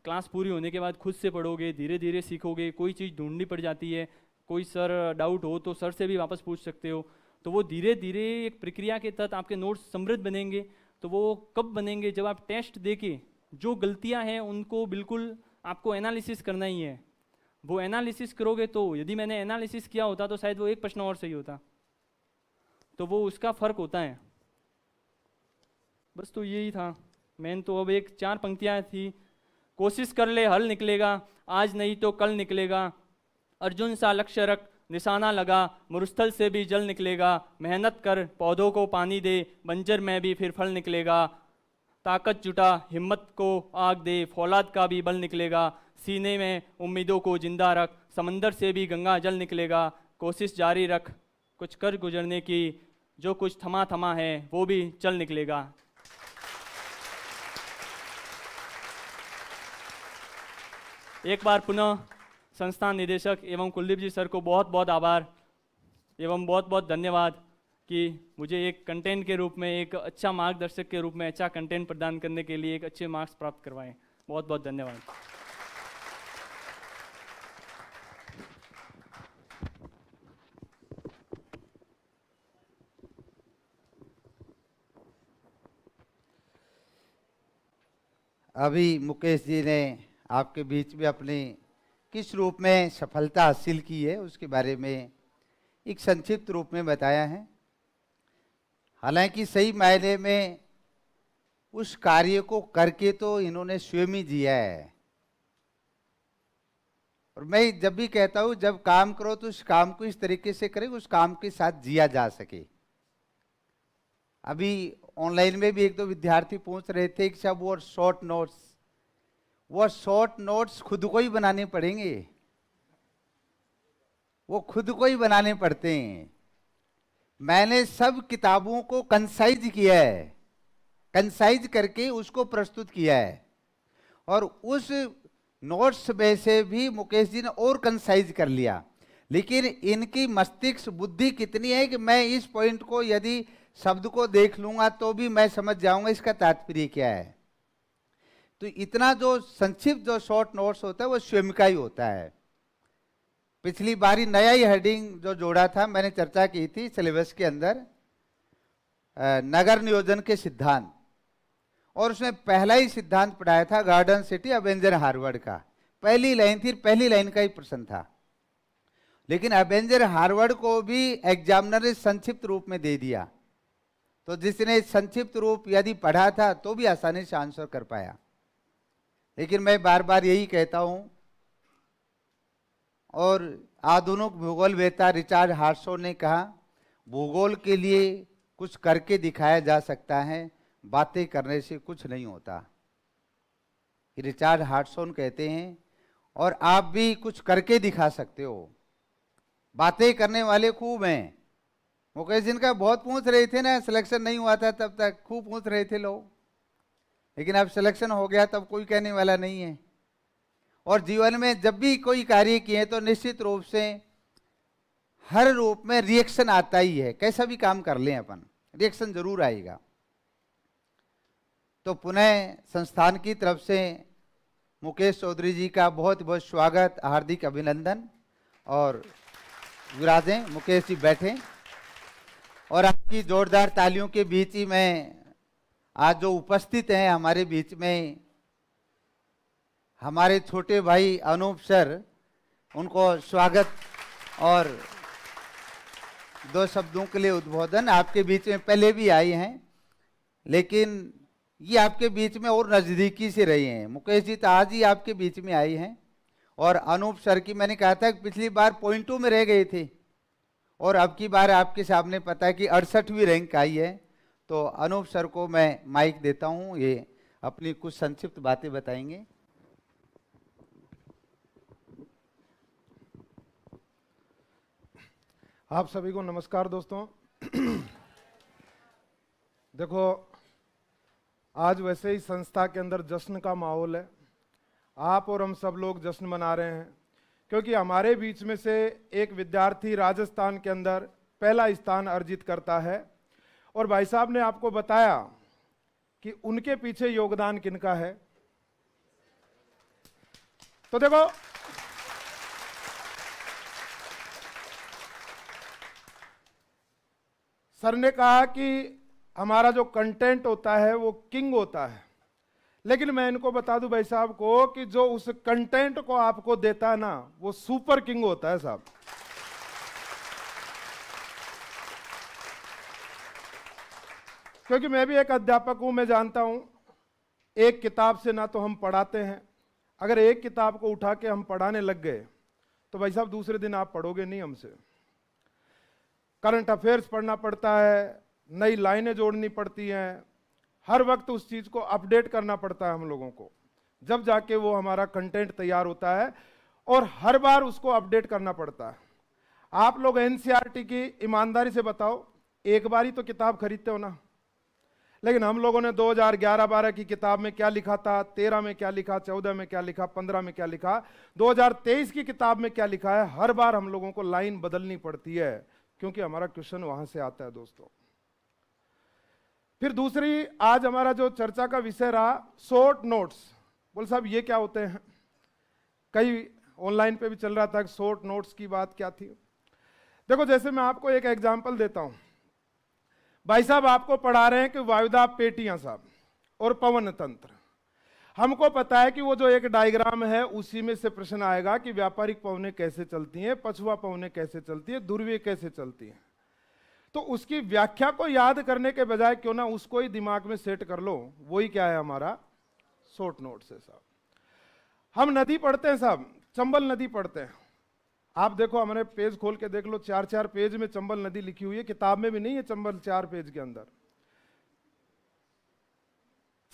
क्लास पूरी होने के बाद खुद से पढ़ोगे धीरे धीरे सीखोगे कोई चीज़ ढूंढनी पड़ जाती है कोई सर डाउट हो तो सर से भी वापस पूछ सकते हो तो वो धीरे धीरे एक प्रक्रिया के तहत आपके नोट्स समृद्ध बनेंगे तो वो कब बनेंगे जब आप टेस्ट दे के जो गलतियां हैं उनको बिल्कुल आपको एनालिसिस करना ही है वो एनालिसिस करोगे तो यदि मैंने एनालिसिस किया होता तो शायद वो एक प्रश्न और सही होता तो वो उसका फ़र्क होता है बस तो यही था मैन तो अब एक चार पंक्तियाँ थी कोशिश कर ले हल निकलेगा आज नहीं तो कल निकलेगा अर्जुन सा लक्ष्य रख निशाना लगा मरुस्थल से भी जल निकलेगा मेहनत कर पौधों को पानी दे बंजर में भी फिर फल निकलेगा ताकत जुटा हिम्मत को आग दे फौलाद का भी बल निकलेगा सीने में उम्मीदों को जिंदा रख समंदर से भी गंगा जल निकलेगा कोशिश जारी रख कुछ कर गुजरने की जो कुछ थमा थमा है वो भी चल निकलेगा एक बार पुनः संस्थान निदेशक एवं कुलदीप जी सर को बहुत बहुत आभार एवं बहुत बहुत धन्यवाद कि मुझे एक कंटेंट के रूप में एक अच्छा मार्गदर्शक के रूप में अच्छा कंटेंट प्रदान करने के लिए एक अच्छे मार्क्स प्राप्त करवाएं बहुत बहुत धन्यवाद अभी मुकेश जी ने आपके बीच में अपनी किस रूप में सफलता हासिल की है उसके बारे में एक संक्षिप्त रूप में बताया है हालांकि सही मायने में उस कार्य को करके तो इन्होंने स्वयं ही जिया है और मैं जब भी कहता हूं जब काम करो तो उस काम को इस तरीके से करें उस काम के साथ जिया जा सके अभी ऑनलाइन में भी एक दो विद्यार्थी पूछ रहे थे कि सब वो शॉर्ट नोट्स वो शॉर्ट नोट्स खुद को ही बनाने पड़ेंगे वो खुद को ही बनाने पड़ते हैं मैंने सब किताबों को कंसाइज किया है कंसाइज करके उसको प्रस्तुत किया है और उस नोट्स में से भी मुकेश जी ने और कंसाइज कर लिया लेकिन इनकी मस्तिष्क बुद्धि कितनी है कि मैं इस पॉइंट को यदि शब्द को देख लूंगा तो भी मैं समझ जाऊंगा इसका तात्पर्य क्या है तो इतना जो संक्षिप्त जो शॉर्ट नोट्स होता है वो स्वयं का ही होता है पिछली बारी नया ही हेडिंग जो जोड़ा था मैंने चर्चा की थी सिलेबस के अंदर नगर नियोजन के सिद्धांत और उसमें पहला ही सिद्धांत पढ़ाया था गार्डन सिटी अवेंजर हार्वर्ड का पहली लाइन थी पहली लाइन का ही प्रश्न था लेकिन अवेंजर हार्वर्ड को भी एग्जामिनर ने संक्षिप्त रूप में दे दिया तो जिसने संक्षिप्त रूप यदि पढ़ा था तो भी आसानी से आंसर कर पाया लेकिन मैं बार बार यही कहता हूं और आधुनिक भूगोल वेता रिचार्ड हार्सो ने कहा भूगोल के लिए कुछ करके दिखाया जा सकता है बातें करने से कुछ नहीं होता रिचार्ड हार्टसोन कहते हैं और आप भी कुछ करके दिखा सकते हो बातें करने वाले खूब हैं मुकेश जिनका बहुत पूछ रहे थे ना सिलेक्शन नहीं हुआ था तब तक खूब पूछ रहे थे लोग लेकिन अब सिलेक्शन हो गया तब कोई कहने वाला नहीं है और जीवन में जब भी कोई कार्य किए तो निश्चित रूप से हर रूप में रिएक्शन आता ही है कैसा भी काम कर लें अपन रिएक्शन जरूर आएगा तो पुनः संस्थान की तरफ से मुकेश चौधरी जी का बहुत बहुत स्वागत हार्दिक अभिनंदन और विराजें मुकेश जी बैठे और आपकी जोरदार तालियों के बीच ही मैं आज जो उपस्थित हैं हमारे बीच में हमारे छोटे भाई अनूप सर उनको स्वागत और दो शब्दों के लिए उद्बोधन आपके बीच में पहले भी आए हैं लेकिन ये आपके बीच में और नज़दीकी से रहे हैं मुकेश जी तो आज ही आपके बीच में आए हैं और अनूप सर की मैंने कहा था कि पिछली बार पॉइंटों में रह गए थे और अब की बार आपके सामने पता है कि अड़सठवीं रैंक आई है तो अनूप सर को मैं माइक देता हूँ ये अपनी कुछ संक्षिप्त बातें बताएंगे आप सभी को नमस्कार दोस्तों देखो आज वैसे ही संस्था के अंदर जश्न का माहौल है आप और हम सब लोग जश्न मना रहे हैं क्योंकि हमारे बीच में से एक विद्यार्थी राजस्थान के अंदर पहला स्थान अर्जित करता है और भाई साहब ने आपको बताया कि उनके पीछे योगदान किनका है तो देखो सर ने कहा कि हमारा जो कंटेंट होता है वो किंग होता है लेकिन मैं इनको बता दूं भाई साहब को कि जो उस कंटेंट को आपको देता है ना वो सुपर किंग होता है साहब क्योंकि मैं भी एक अध्यापक हूं मैं जानता हूं एक किताब से ना तो हम पढ़ाते हैं अगर एक किताब को उठा के हम पढ़ाने लग गए तो भाई साहब दूसरे दिन आप पढ़ोगे नहीं हमसे करंट अफेयर्स पढ़ना पड़ता है नई लाइनें जोड़नी पड़ती हैं हर वक्त उस चीज़ को अपडेट करना पड़ता है हम लोगों को जब जाके वो हमारा कंटेंट तैयार होता है और हर बार उसको अपडेट करना पड़ता है आप लोग एन की ईमानदारी से बताओ एक बार ही तो किताब खरीदते हो ना लेकिन हम लोगों ने 2011-12 की किताब में क्या लिखा था 13 में क्या लिखा 14 में क्या लिखा 15 में क्या लिखा 2023 की किताब में क्या लिखा है हर बार हम लोगों को लाइन बदलनी पड़ती है क्योंकि हमारा क्वेश्चन वहां से आता है दोस्तों फिर दूसरी आज हमारा जो चर्चा का विषय रहा शॉर्ट नोट्स बोल साहब ये क्या होते हैं कई ऑनलाइन पे भी चल रहा था शॉर्ट नोट्स की बात क्या थी देखो जैसे मैं आपको एक एग्जाम्पल देता हूं भाई साहब आपको पढ़ा रहे हैं कि वायुदा पेटियां साहब और पवन तंत्र हमको पता है कि वो जो एक डायग्राम है उसी में से प्रश्न आएगा कि व्यापारिक पवने कैसे चलती हैं पछुआ पवने कैसे चलती है दुर्वे कैसे चलती हैं तो उसकी व्याख्या को याद करने के बजाय क्यों ना उसको ही दिमाग में सेट कर लो वही क्या है हमारा शॉर्ट नोट से साहब हम नदी पढ़ते हैं साहब चंबल नदी पढ़ते हैं आप देखो हमारे पेज खोल के देख लो चार चार पेज में चंबल नदी लिखी हुई है किताब में भी नहीं है चंबल चार पेज के अंदर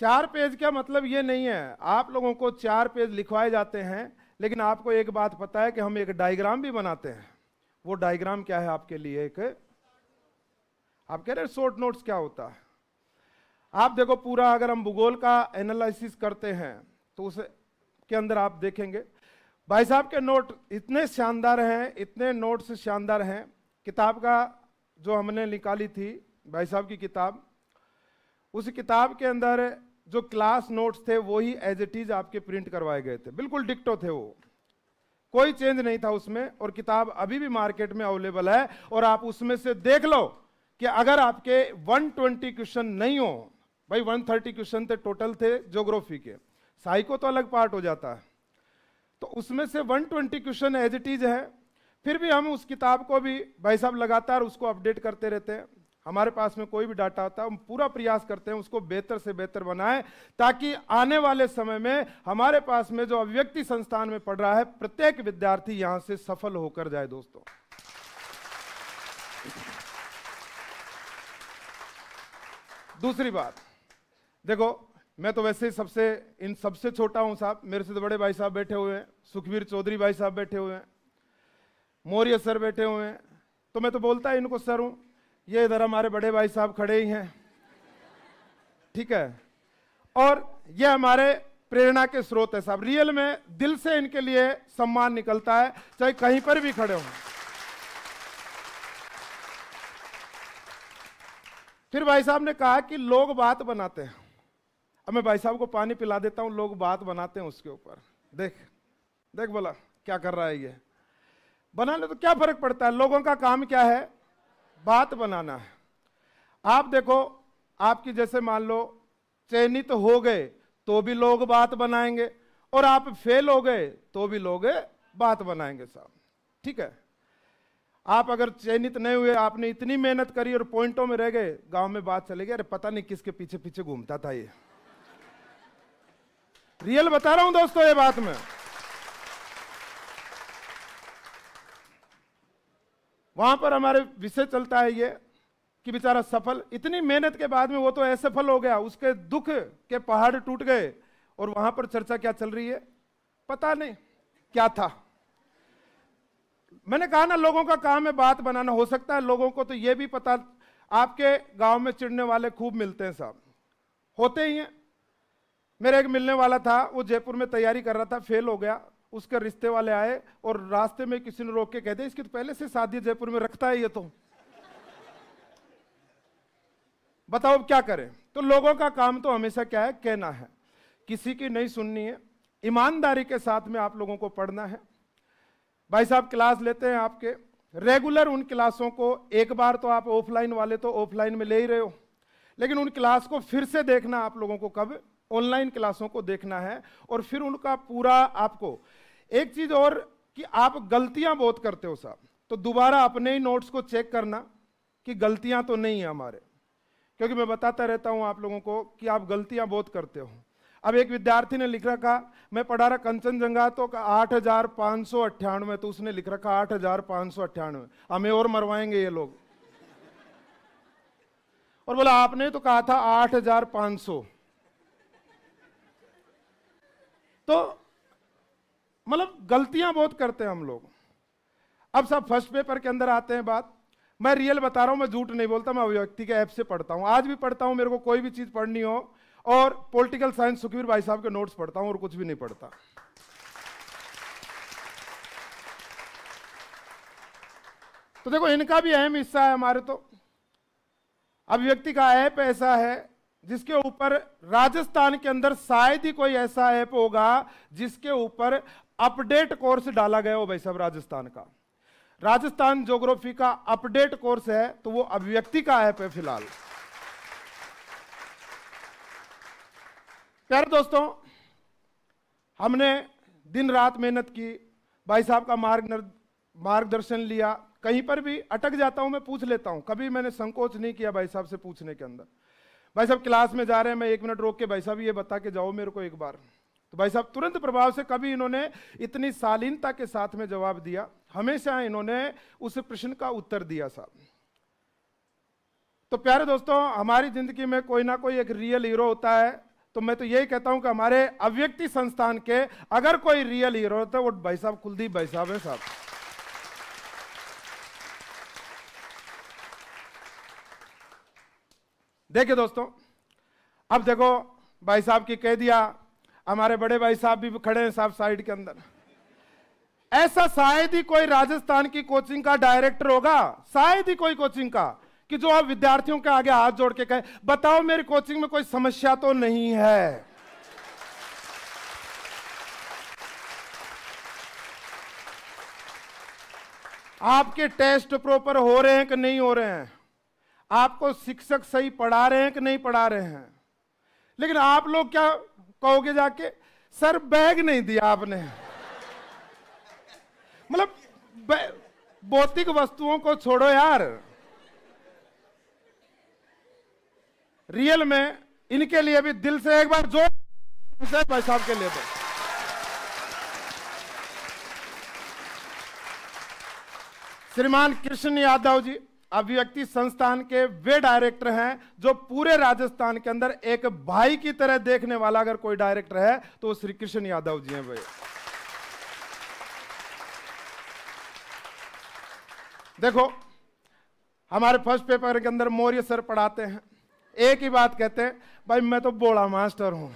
चार पेज का मतलब ये नहीं है आप लोगों को चार पेज लिखवाए जाते हैं लेकिन आपको एक बात पता है कि हम एक डायग्राम भी बनाते हैं वो डायग्राम क्या है आपके लिए एक आप कह रहे हैं शॉर्ट नोट्स क्या होता है आप देखो पूरा अगर हम भूगोल का एनालिसिस करते हैं तो उसे के अंदर आप देखेंगे भाई साहब के नोट इतने शानदार हैं इतने नोट्स शानदार हैं किताब का जो हमने निकाली थी भाई साहब की किताब उस किताब के अंदर जो क्लास नोट्स थे वो ही एज इट इज आपके प्रिंट करवाए गए थे बिल्कुल डिक्टो थे वो कोई चेंज नहीं था उसमें और किताब अभी भी मार्केट में अवेलेबल है और आप उसमें से देख लो कि अगर आपके 120 क्वेश्चन नहीं हो भाई 130 क्वेश्चन थे टोटल थे ज्योग्राफी के साइको तो अलग पार्ट हो जाता है तो उसमें से 120 क्वेश्चन एज इट इज है फिर भी हम उस किताब को भी भाई साहब लगातार उसको अपडेट करते रहते हैं हमारे पास में कोई भी डाटा होता है हम पूरा प्रयास करते हैं उसको बेहतर से बेहतर बनाएं ताकि आने वाले समय में हमारे पास में जो अभिव्यक्ति संस्थान में पढ़ रहा है प्रत्येक विद्यार्थी यहां से सफल होकर जाए दोस्तों दूसरी बात देखो मैं तो वैसे ही सबसे इन सबसे छोटा हूं साहब मेरे से तो बड़े भाई साहब बैठे हुए हैं सुखबीर चौधरी भाई साहब बैठे हुए हैं मौर्य सर बैठे हुए हैं तो मैं तो बोलता है इनको सर हूं ये इधर हमारे बड़े भाई साहब खड़े ही हैं ठीक है और ये हमारे प्रेरणा के स्रोत है साहब रियल में दिल से इनके लिए सम्मान निकलता है चाहे कहीं पर भी खड़े हों फिर भाई साहब ने कहा कि लोग बात बनाते हैं अब मैं भाई साहब को पानी पिला देता हूं लोग बात बनाते हैं उसके ऊपर देख देख बोला क्या कर रहा है ये बना ले तो क्या फर्क पड़ता है लोगों का काम क्या है बात बनाना है आप देखो आपकी जैसे मान लो चयनित तो हो गए तो भी लोग बात बनाएंगे और आप फेल हो गए तो भी लोग बात बनाएंगे साहब ठीक है आप अगर चयनित नहीं हुए आपने इतनी मेहनत करी और पॉइंटों में रह गए गांव में बात चले गई अरे पता नहीं किसके पीछे पीछे घूमता था ये रियल बता रहा हूं दोस्तों ये बात मैं वहां पर हमारे विषय चलता है ये कि बेचारा सफल इतनी मेहनत के बाद में वो तो असफल हो गया उसके दुख के पहाड़ टूट गए और वहां पर चर्चा क्या चल रही है पता नहीं क्या था मैंने कहा ना लोगों का काम है बात बनाना हो सकता है लोगों को तो ये भी पता आपके गांव में चिड़ने वाले खूब मिलते हैं साहब होते ही हैं मेरा एक मिलने वाला था वो जयपुर में तैयारी कर रहा था फेल हो गया उसके रिश्ते वाले आए और रास्ते में किसी ने रोक के कह दिया इसकी तो पहले से शादी जयपुर में रखता है ये तो बताओ अब क्या करें तो लोगों का काम तो हमेशा क्या है कहना है किसी की नहीं सुननी है ईमानदारी के साथ में आप लोगों को पढ़ना है भाई साहब क्लास लेते हैं आपके रेगुलर उन क्लासों को एक बार तो आप ऑफलाइन वाले तो ऑफलाइन में ले ही रहे हो लेकिन उन क्लास को फिर से देखना आप लोगों को कब ऑनलाइन क्लासों को देखना है और फिर उनका पूरा आपको एक चीज और कि आप गलतियां बहुत करते हो साहब तो दोबारा अपने ही नोट्स को चेक करना कि गलतियां तो नहीं है हमारे क्योंकि मैं बताता रहता हूं आप लोगों को कि आप गलतियां बहुत करते हो अब एक विद्यार्थी ने लिख रखा मैं पढ़ा रहा कंचनजंगा तो आठ हजार पांच सौ अट्ठानवे तो उसने लिख रखा आठ हजार पांच सौ अट्ठानवे हमें और मरवाएंगे ये लोग और बोला आपने तो कहा था आठ हजार पांच सौ तो मतलब गलतियां बहुत करते हैं हम लोग अब सब फर्स्ट पेपर के अंदर आते हैं बात मैं रियल बता रहा हूं मैं झूठ नहीं बोलता मैं अभिव्यक्ति के ऐप से पढ़ता हूं आज भी पढ़ता हूं मेरे को कोई भी चीज़ पढ़नी हो और पॉलिटिकल साइंस सुखबीर भाई साहब के नोट्स पढ़ता हूं और कुछ भी नहीं पढ़ता तो देखो इनका भी अहम हिस्सा है हमारे तो अभिव्यक्ति का ऐप ऐसा है जिसके ऊपर राजस्थान के अंदर शायद ही कोई ऐसा ऐप होगा जिसके ऊपर अपडेट कोर्स डाला गया हो भाई साहब राजस्थान का राजस्थान ज्योग्राफी का अपडेट कोर्स है तो वो अभिव्यक्ति का है फिलहाल प्यारे दोस्तों हमने दिन रात मेहनत की भाई साहब का मार्ग मार्गदर्शन लिया कहीं पर भी अटक जाता हूं मैं पूछ लेता हूं कभी मैंने संकोच नहीं किया भाई साहब से पूछने के अंदर भाई साहब क्लास में जा रहे हैं मैं एक मिनट रोक के भाई साहब ये बता के जाओ मेरे को एक बार तो भाई साहब तुरंत प्रभाव से कभी इन्होंने इतनी शालीनता के साथ में जवाब दिया हमेशा इन्होंने उस प्रश्न का उत्तर दिया साहब तो प्यारे दोस्तों हमारी जिंदगी में कोई ना कोई एक रियल हीरो होता है तो मैं तो यही कहता हूं कि हमारे अव्यक्ति संस्थान के अगर कोई रियल हीरो होता है वो भाई साहब कुलदीप भाई साहब है साहब देखिए दोस्तों अब देखो भाई साहब की कह दिया हमारे बड़े भाई साहब भी खड़े हैं साहब साइड के अंदर ऐसा शायद ही कोई राजस्थान की कोचिंग का डायरेक्टर होगा शायद ही कोई कोचिंग का कि जो आप विद्यार्थियों के आगे हाथ जोड़ के कहे बताओ मेरी कोचिंग में कोई समस्या तो नहीं है आपके टेस्ट प्रॉपर हो रहे हैं कि नहीं हो रहे हैं आपको शिक्षक सही पढ़ा रहे हैं कि नहीं पढ़ा रहे हैं लेकिन आप लोग क्या कहोगे जाके सर बैग नहीं दिया आपने मतलब भौतिक वस्तुओं को छोड़ो यार रियल में इनके लिए भी दिल से एक बार जो भाई साहब के लिए तो श्रीमान कृष्ण यादव जी अभिव्यक्ति संस्थान के वे डायरेक्टर हैं जो पूरे राजस्थान के अंदर एक भाई की तरह देखने वाला अगर कोई डायरेक्टर है तो वो श्री कृष्ण यादव जी हैं भाई देखो हमारे फर्स्ट पेपर के अंदर मौर्य सर पढ़ाते हैं एक ही बात कहते हैं भाई मैं तो बोला मास्टर हूं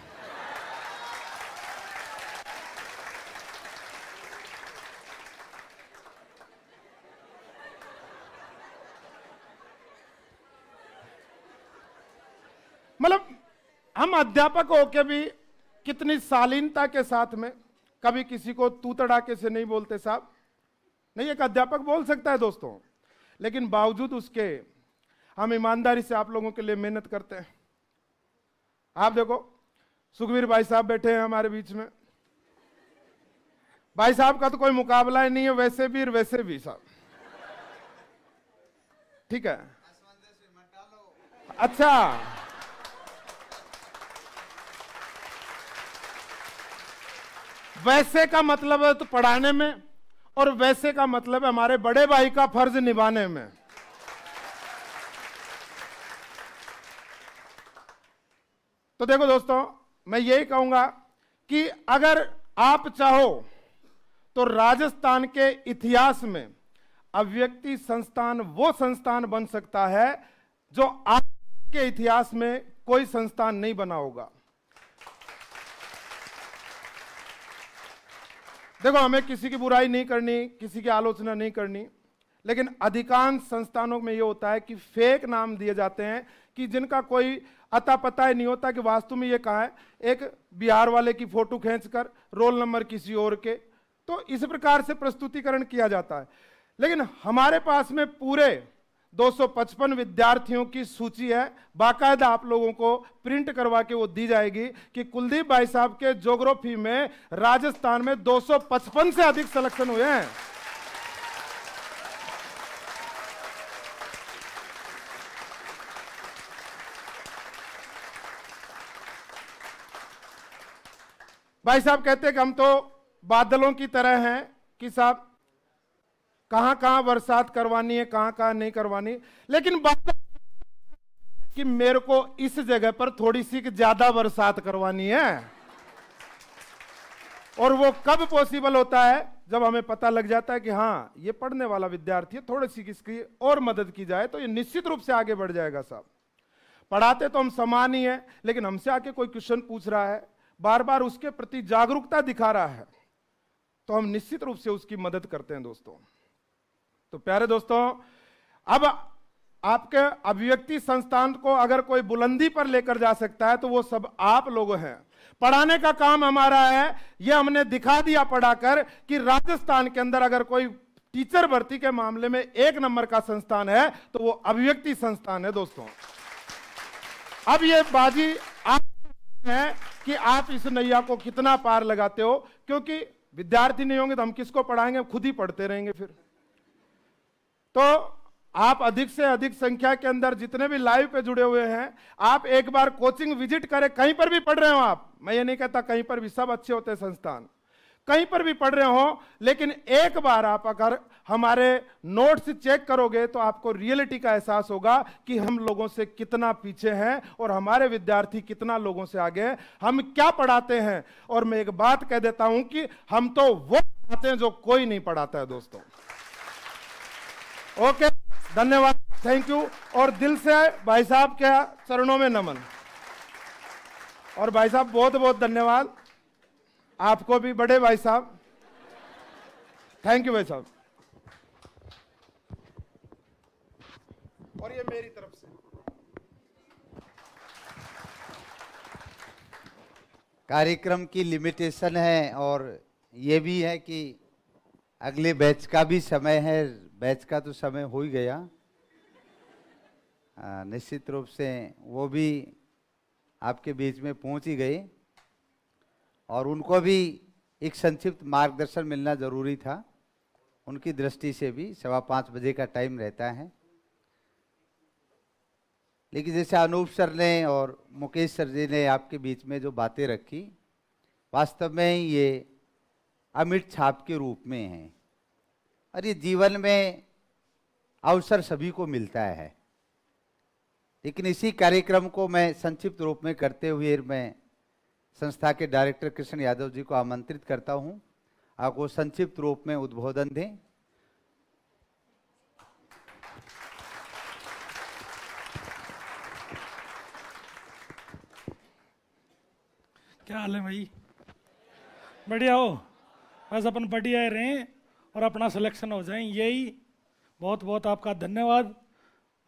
मतलब हम अध्यापक के भी कितनी शालीनता के साथ में कभी किसी को तू तड़ाके से नहीं बोलते साहब नहीं एक अध्यापक बोल सकता है दोस्तों लेकिन बावजूद उसके हम ईमानदारी से आप लोगों के लिए मेहनत करते हैं आप देखो सुखवीर भाई साहब बैठे हैं हमारे बीच में भाई साहब का तो कोई मुकाबला ही नहीं है वैसे भी वैसे भी साहब ठीक है अच्छा वैसे का मतलब है तो पढ़ाने में और वैसे का मतलब है हमारे बड़े भाई का फर्ज निभाने में तो देखो दोस्तों मैं यही कहूंगा कि अगर आप चाहो तो राजस्थान के इतिहास में अव्यक्ति संस्थान वो संस्थान बन सकता है जो आज के इतिहास में कोई संस्थान नहीं बना होगा देखो हमें किसी की बुराई नहीं करनी किसी की आलोचना नहीं करनी लेकिन अधिकांश संस्थानों में ये होता है कि फेक नाम दिए जाते हैं कि जिनका कोई अता पता ही नहीं होता कि वास्तु में ये कहाँ है एक बिहार वाले की फोटो खींचकर रोल नंबर किसी और के तो इस प्रकार से प्रस्तुतिकरण किया जाता है लेकिन हमारे पास में पूरे 255 विद्यार्थियों की सूची है बाकायदा आप लोगों को प्रिंट करवा के वो दी जाएगी कि कुलदीप भाई साहब के जोग्राफी में राजस्थान में 255 से अधिक सिलेक्शन हुए हैं भाई साहब कहते हैं कि हम तो बादलों की तरह हैं कि साहब कहां कहां बरसात करवानी है कहां कहां नहीं करवानी लेकिन बात कि मेरे को इस जगह पर थोड़ी सी ज्यादा बरसात करवानी है और वो कब पॉसिबल होता है जब हमें पता लग जाता है कि हाँ ये पढ़ने वाला विद्यार्थी है थोड़ी सी किसकी और मदद की जाए तो ये निश्चित रूप से आगे बढ़ जाएगा साहब पढ़ाते तो हम समान ही है लेकिन हमसे आके कोई क्वेश्चन पूछ रहा है बार बार उसके प्रति जागरूकता दिखा रहा है तो हम निश्चित रूप से उसकी मदद करते हैं दोस्तों तो प्यारे दोस्तों अब आपके अभिव्यक्ति संस्थान को अगर कोई बुलंदी पर लेकर जा सकता है तो वो सब आप लोग हैं पढ़ाने का काम हमारा है ये हमने दिखा दिया पढ़ाकर कि राजस्थान के अंदर अगर कोई टीचर भर्ती के मामले में एक नंबर का संस्थान है तो वो अभिव्यक्ति संस्थान है दोस्तों अब ये बाजी आप है कि आप इस नैया को कितना पार लगाते हो क्योंकि विद्यार्थी नहीं होंगे तो हम किसको पढ़ाएंगे खुद ही पढ़ते रहेंगे फिर तो आप अधिक से अधिक संख्या के अंदर जितने भी लाइव पे जुड़े हुए हैं आप एक बार कोचिंग विजिट करें कहीं पर भी पढ़ रहे हो आप मैं ये नहीं कहता कहीं पर भी सब अच्छे होते संस्थान कहीं पर भी पढ़ रहे हो लेकिन एक बार आप अगर हमारे नोट्स चेक करोगे तो आपको रियलिटी का एहसास होगा कि हम लोगों से कितना पीछे हैं और हमारे विद्यार्थी कितना लोगों से आगे हैं हम क्या पढ़ाते हैं और मैं एक बात कह देता हूं कि हम तो वो पढ़ाते हैं जो कोई नहीं पढ़ाता है दोस्तों ओके धन्यवाद थैंक यू और दिल से भाई साहब के चरणों में नमन और भाई साहब बहुत बहुत धन्यवाद आपको भी बड़े भाई साहब थैंक यू भाई साहब और ये मेरी तरफ से कार्यक्रम की लिमिटेशन है और ये भी है कि अगले बैच का भी समय है बैच का तो समय हो ही गया निश्चित रूप से वो भी आपके बीच में पहुंच ही गए और उनको भी एक संक्षिप्त मार्गदर्शन मिलना ज़रूरी था उनकी दृष्टि से भी सवा पाँच बजे का टाइम रहता है लेकिन जैसे अनूप सर ने और मुकेश सर जी ने आपके बीच में जो बातें रखी वास्तव में ये अमिट छाप के रूप में हैं अरे जीवन में अवसर सभी को मिलता है लेकिन इसी कार्यक्रम को मैं संक्षिप्त रूप में करते हुए मैं संस्था के डायरेक्टर कृष्ण यादव जी को आमंत्रित करता हूं आपको संक्षिप्त रूप में उद्बोधन दें क्या हाल है भाई बढ़िया हो बस अपन बढ़िया रहे और अपना सिलेक्शन हो जाए यही बहुत बहुत आपका धन्यवाद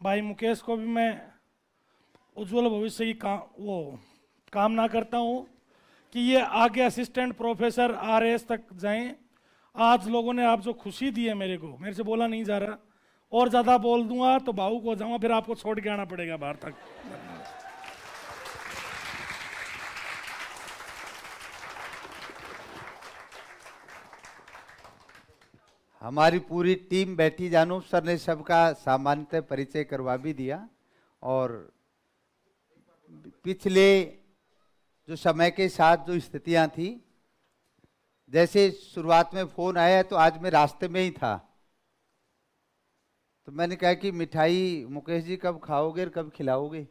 भाई मुकेश को भी मैं उज्जवल भविष्य की का वो कामना करता हूँ कि ये आगे असिस्टेंट प्रोफेसर एस तक जाएं आज लोगों ने आप जो खुशी दी है मेरे को मेरे से बोला नहीं जा रहा और ज़्यादा बोल दूंगा तो भावुक हो जाऊँगा फिर आपको छोड़ के आना पड़ेगा बाहर तक हमारी पूरी टीम बैठी जानू सर ने सबका सामान्यतः परिचय करवा भी दिया और पिछले जो समय के साथ जो स्थितियां थी जैसे शुरुआत में फ़ोन आया तो आज मैं रास्ते में ही था तो मैंने कहा कि मिठाई मुकेश जी कब खाओगे और कब खिलाओगे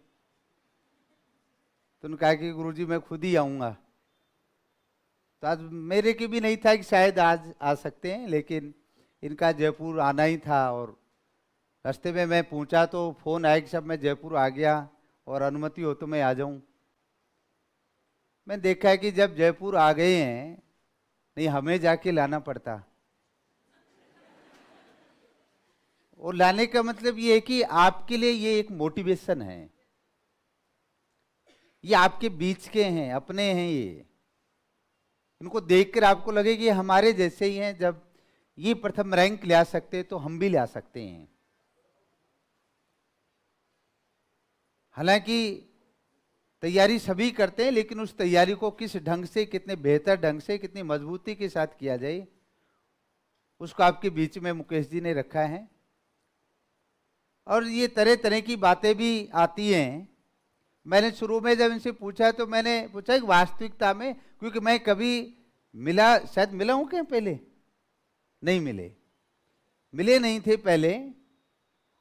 तो उन्होंने कहा कि गुरुजी मैं खुद ही आऊँगा तो आज मेरे की भी नहीं था कि शायद आज आ सकते हैं लेकिन इनका जयपुर आना ही था और रास्ते में मैं पहुंचा तो फ़ोन आया कि सब मैं जयपुर आ गया और अनुमति हो तो मैं आ जाऊं मैं देखा है कि जब जयपुर आ गए हैं नहीं हमें जाके लाना पड़ता और लाने का मतलब ये है कि आपके लिए ये एक मोटिवेशन है ये आपके बीच के हैं अपने हैं ये इनको देखकर आपको लगे कि हमारे जैसे ही हैं जब ये प्रथम रैंक ले आ सकते तो हम भी ले आ सकते हैं हालांकि तैयारी सभी करते हैं लेकिन उस तैयारी को किस ढंग से कितने बेहतर ढंग से कितनी मजबूती के साथ किया जाए उसको आपके बीच में मुकेश जी ने रखा है और ये तरह तरह की बातें भी आती हैं मैंने शुरू में जब इनसे पूछा तो मैंने पूछा कि वास्तविकता में क्योंकि मैं कभी मिला शायद मिला हूँ क्या पहले नहीं मिले मिले नहीं थे पहले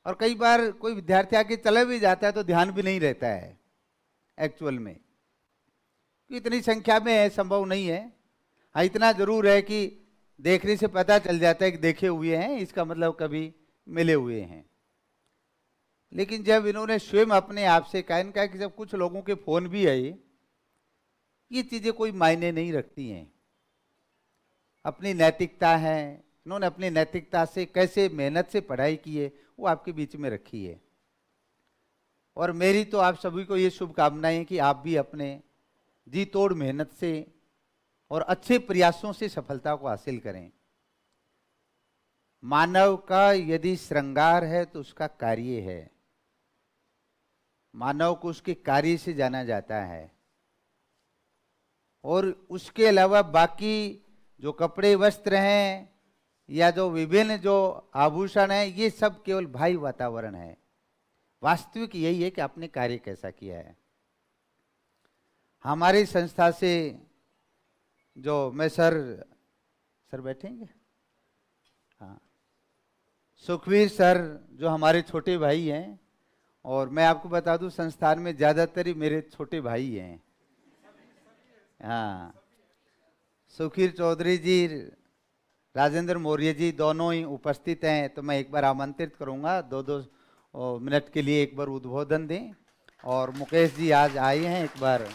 और कई बार कोई विद्यार्थी आके चला भी जाता है तो ध्यान भी नहीं रहता है एक्चुअल में इतनी संख्या में है संभव नहीं है हाँ इतना जरूर है कि देखने से पता चल जाता है कि देखे हुए हैं इसका मतलब कभी मिले हुए हैं लेकिन जब इन्होंने स्वयं अपने आप से कहा इनका कि जब कुछ लोगों के फोन भी आए ये चीज़ें कोई मायने नहीं रखती हैं अपनी नैतिकता है उन्होंने अपनी नैतिकता से कैसे मेहनत से पढ़ाई की है वो आपके बीच में रखी है और मेरी तो आप सभी को ये शुभकामनाएं कि आप भी अपने जी तोड़ मेहनत से और अच्छे प्रयासों से सफलता को हासिल करें मानव का यदि श्रृंगार है तो उसका कार्य है मानव को उसके कार्य से जाना जाता है और उसके अलावा बाकी जो कपड़े वस्त्र हैं या जो विभिन्न जो आभूषण है ये सब केवल भाई वातावरण है वास्तविक यही है कि आपने कार्य कैसा किया है हमारी संस्था से जो मैं सर सर बैठेंगे हाँ सुखवीर सर जो हमारे छोटे भाई हैं और मैं आपको बता दूं संस्थान में ज़्यादातर ही मेरे छोटे भाई हैं हाँ सुखीर चौधरी जी राजेंद्र मौर्य जी दोनों ही उपस्थित हैं तो मैं एक बार आमंत्रित करूंगा दो दो मिनट के लिए एक बार उद्बोधन दें और मुकेश जी आज आए हैं एक बार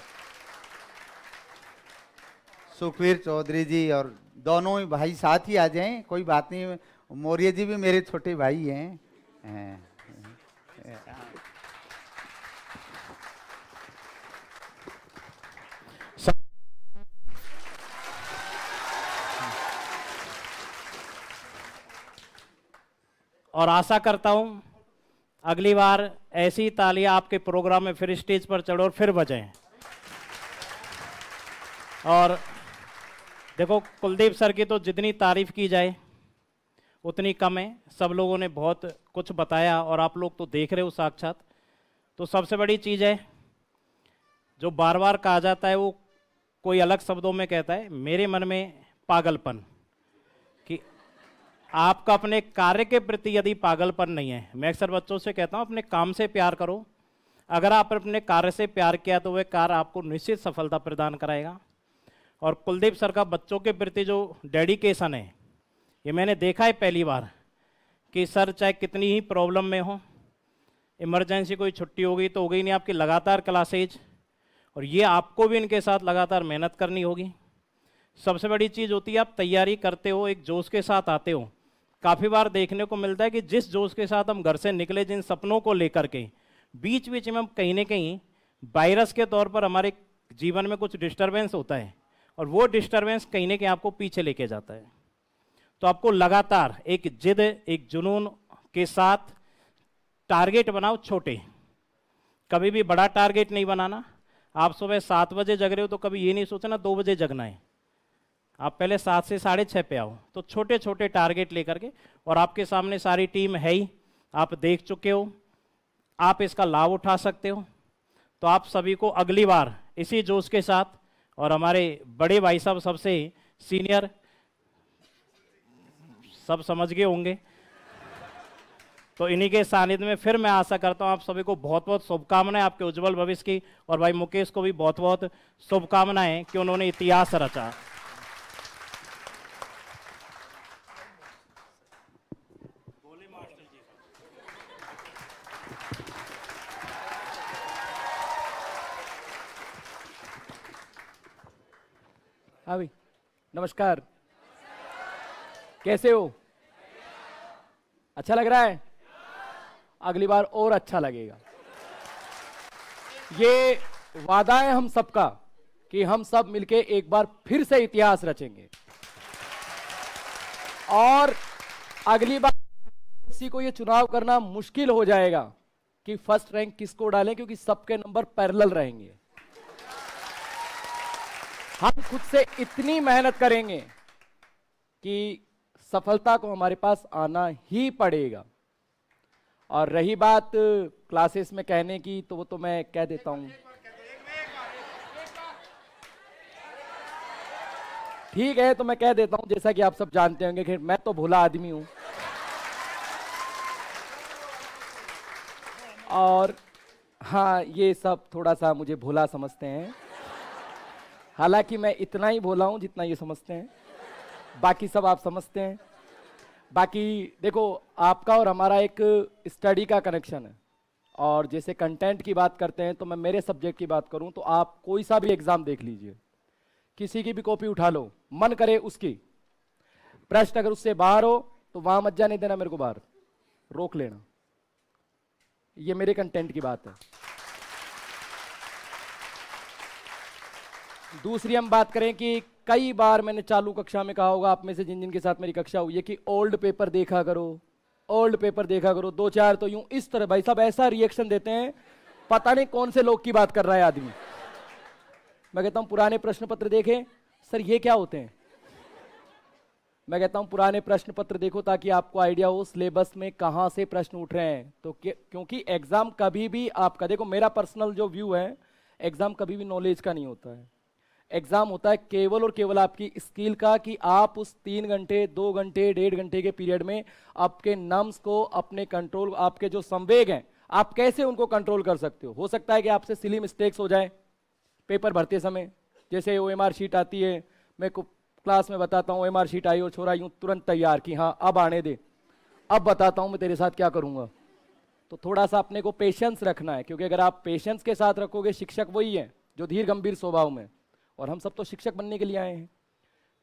सुखवीर चौधरी जी और दोनों ही भाई साथ ही आ जाएं कोई बात नहीं मौर्य जी भी मेरे छोटे भाई हैं और आशा करता हूँ अगली बार ऐसी तालियां आपके प्रोग्राम में फिर स्टेज पर चढ़ो और फिर बजें और देखो कुलदीप सर की तो जितनी तारीफ की जाए उतनी कम है सब लोगों ने बहुत कुछ बताया और आप लोग तो देख रहे हो साक्षात तो सबसे बड़ी चीज़ है जो बार बार कहा जाता है वो कोई अलग शब्दों में कहता है मेरे मन में पागलपन आपका अपने कार्य के प्रति यदि पागलपन नहीं है मैं अक्सर बच्चों से कहता हूँ अपने काम से प्यार करो अगर आप अपने कार्य से प्यार किया तो वह कार्य आपको निश्चित सफलता प्रदान कराएगा और कुलदीप सर का बच्चों के प्रति जो डेडिकेशन है ये मैंने देखा है पहली बार कि सर चाहे कितनी ही प्रॉब्लम में हो इमरजेंसी कोई छुट्टी हो गई तो हो गई नहीं आपकी लगातार क्लासेज और ये आपको भी इनके साथ लगातार मेहनत करनी होगी सबसे बड़ी चीज़ होती है आप तैयारी करते हो एक जोश के साथ आते हो काफी बार देखने को मिलता है कि जिस जोश के साथ हम घर से निकले जिन सपनों को लेकर के बीच बीच में हम कहीं ना कहीं वायरस के तौर पर हमारे जीवन में कुछ डिस्टर्बेंस होता है और वो डिस्टर्बेंस कहीं ना कहीं आपको पीछे लेके जाता है तो आपको लगातार एक जिद एक जुनून के साथ टारगेट बनाओ छोटे कभी भी बड़ा टारगेट नहीं बनाना आप सुबह सात बजे जग रहे हो तो कभी ये नहीं सोचना दो बजे जगना है आप पहले सात से साढ़े छः पे आओ तो छोटे छोटे टारगेट लेकर के और आपके सामने सारी टीम है ही आप देख चुके हो आप इसका लाभ उठा सकते हो तो आप सभी को अगली बार इसी जोश के साथ और हमारे बड़े भाई साहब सबसे सीनियर सब समझ गए होंगे तो इन्हीं के सानिध्य में फिर मैं आशा करता हूं आप सभी को बहुत बहुत शुभकामनाएं आपके उज्जवल भविष्य की और भाई मुकेश को भी बहुत बहुत शुभकामनाएं कि उन्होंने इतिहास रचा हाँ भाई नमस्कार कैसे हो अच्छा लग रहा है अगली बार और अच्छा लगेगा ये वादा है हम सबका कि हम सब मिलके एक बार फिर से इतिहास रचेंगे और अगली बार किसी को ये चुनाव करना मुश्किल हो जाएगा कि फर्स्ट रैंक किसको डालें क्योंकि सबके नंबर पैरेलल रहेंगे हम खुद से इतनी मेहनत करेंगे कि सफलता को हमारे पास आना ही पड़ेगा और रही बात क्लासेस में कहने की तो वो तो मैं कह देता हूं ठीक है तो मैं कह देता हूं जैसा कि आप सब जानते होंगे कि मैं तो भोला आदमी हूं और हाँ ये सब थोड़ा सा मुझे भोला समझते हैं हालांकि मैं इतना ही बोला हूँ जितना ये समझते हैं बाकी सब आप समझते हैं बाकी देखो आपका और हमारा एक स्टडी का कनेक्शन है और जैसे कंटेंट की बात करते हैं तो मैं मेरे सब्जेक्ट की बात करूं तो आप कोई सा भी एग्ज़ाम देख लीजिए किसी की भी कॉपी उठा लो मन करे उसकी प्रश्न अगर उससे बाहर हो तो वहां मज्जा नहीं देना मेरे को बाहर रोक लेना ये मेरे कंटेंट की बात है दूसरी हम बात करें कि कई बार मैंने चालू कक्षा में कहा होगा आप में से जिन जिन के साथ मेरी कक्षा हुई है कि ओल्ड पेपर देखा करो ओल्ड पेपर देखा करो दो चार तो यूं इस तरह भाई साहब ऐसा रिएक्शन देते हैं पता नहीं कौन से लोग की बात कर रहा है आदमी मैं कहता हूं पुराने प्रश्न पत्र देखें सर ये क्या होते हैं मैं कहता हूं पुराने प्रश्न पत्र देखो ताकि आपको आइडिया हो सिलेबस में कहां से प्रश्न उठ रहे हैं तो क्योंकि एग्जाम कभी भी आपका देखो मेरा पर्सनल जो व्यू है एग्जाम कभी भी नॉलेज का नहीं होता है एग्जाम होता है केवल और केवल आपकी स्किल का कि आप उस तीन घंटे दो घंटे डेढ़ घंटे के पीरियड में आपके नम्स को अपने कंट्रोल आपके जो संवेग हैं आप कैसे उनको कंट्रोल कर सकते हो हो सकता है कि आपसे सिली मिस्टेक्स हो जाए पेपर भरते समय जैसे ओ शीट आती है मैं क्लास में बताता हूँ ओ शीट आई और छोरा यूँ तुरंत तैयार कि हाँ अब आने दे अब बताता हूँ मैं तेरे साथ क्या करूँगा तो थोड़ा सा अपने को पेशेंस रखना है क्योंकि अगर आप पेशेंस के साथ रखोगे शिक्षक वही है जो धीर गंभीर स्वभाव में और हम सब तो शिक्षक बनने के लिए आए हैं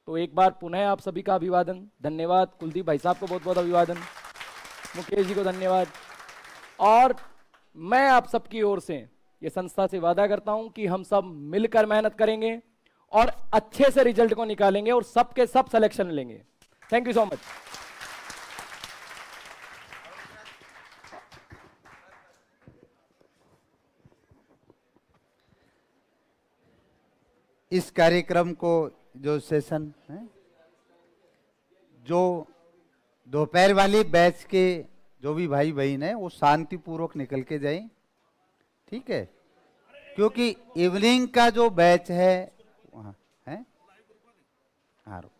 तो एक बार पुनः आप सभी का अभिवादन धन्यवाद कुलदीप भाई साहब को बहुत बहुत अभिवादन मुकेश जी को धन्यवाद और मैं आप सबकी ओर से ये संस्था से वादा करता हूं कि हम सब मिलकर मेहनत करेंगे और अच्छे से रिजल्ट को निकालेंगे और सबके सब सिलेक्शन लेंगे थैंक यू सो मच इस कार्यक्रम को जो सेशन है जो दोपहर वाली बैच के जो भी भाई बहन है वो शांतिपूर्वक निकल के जाए ठीक है क्योंकि इवनिंग का जो बैच है वहाँ है हाँ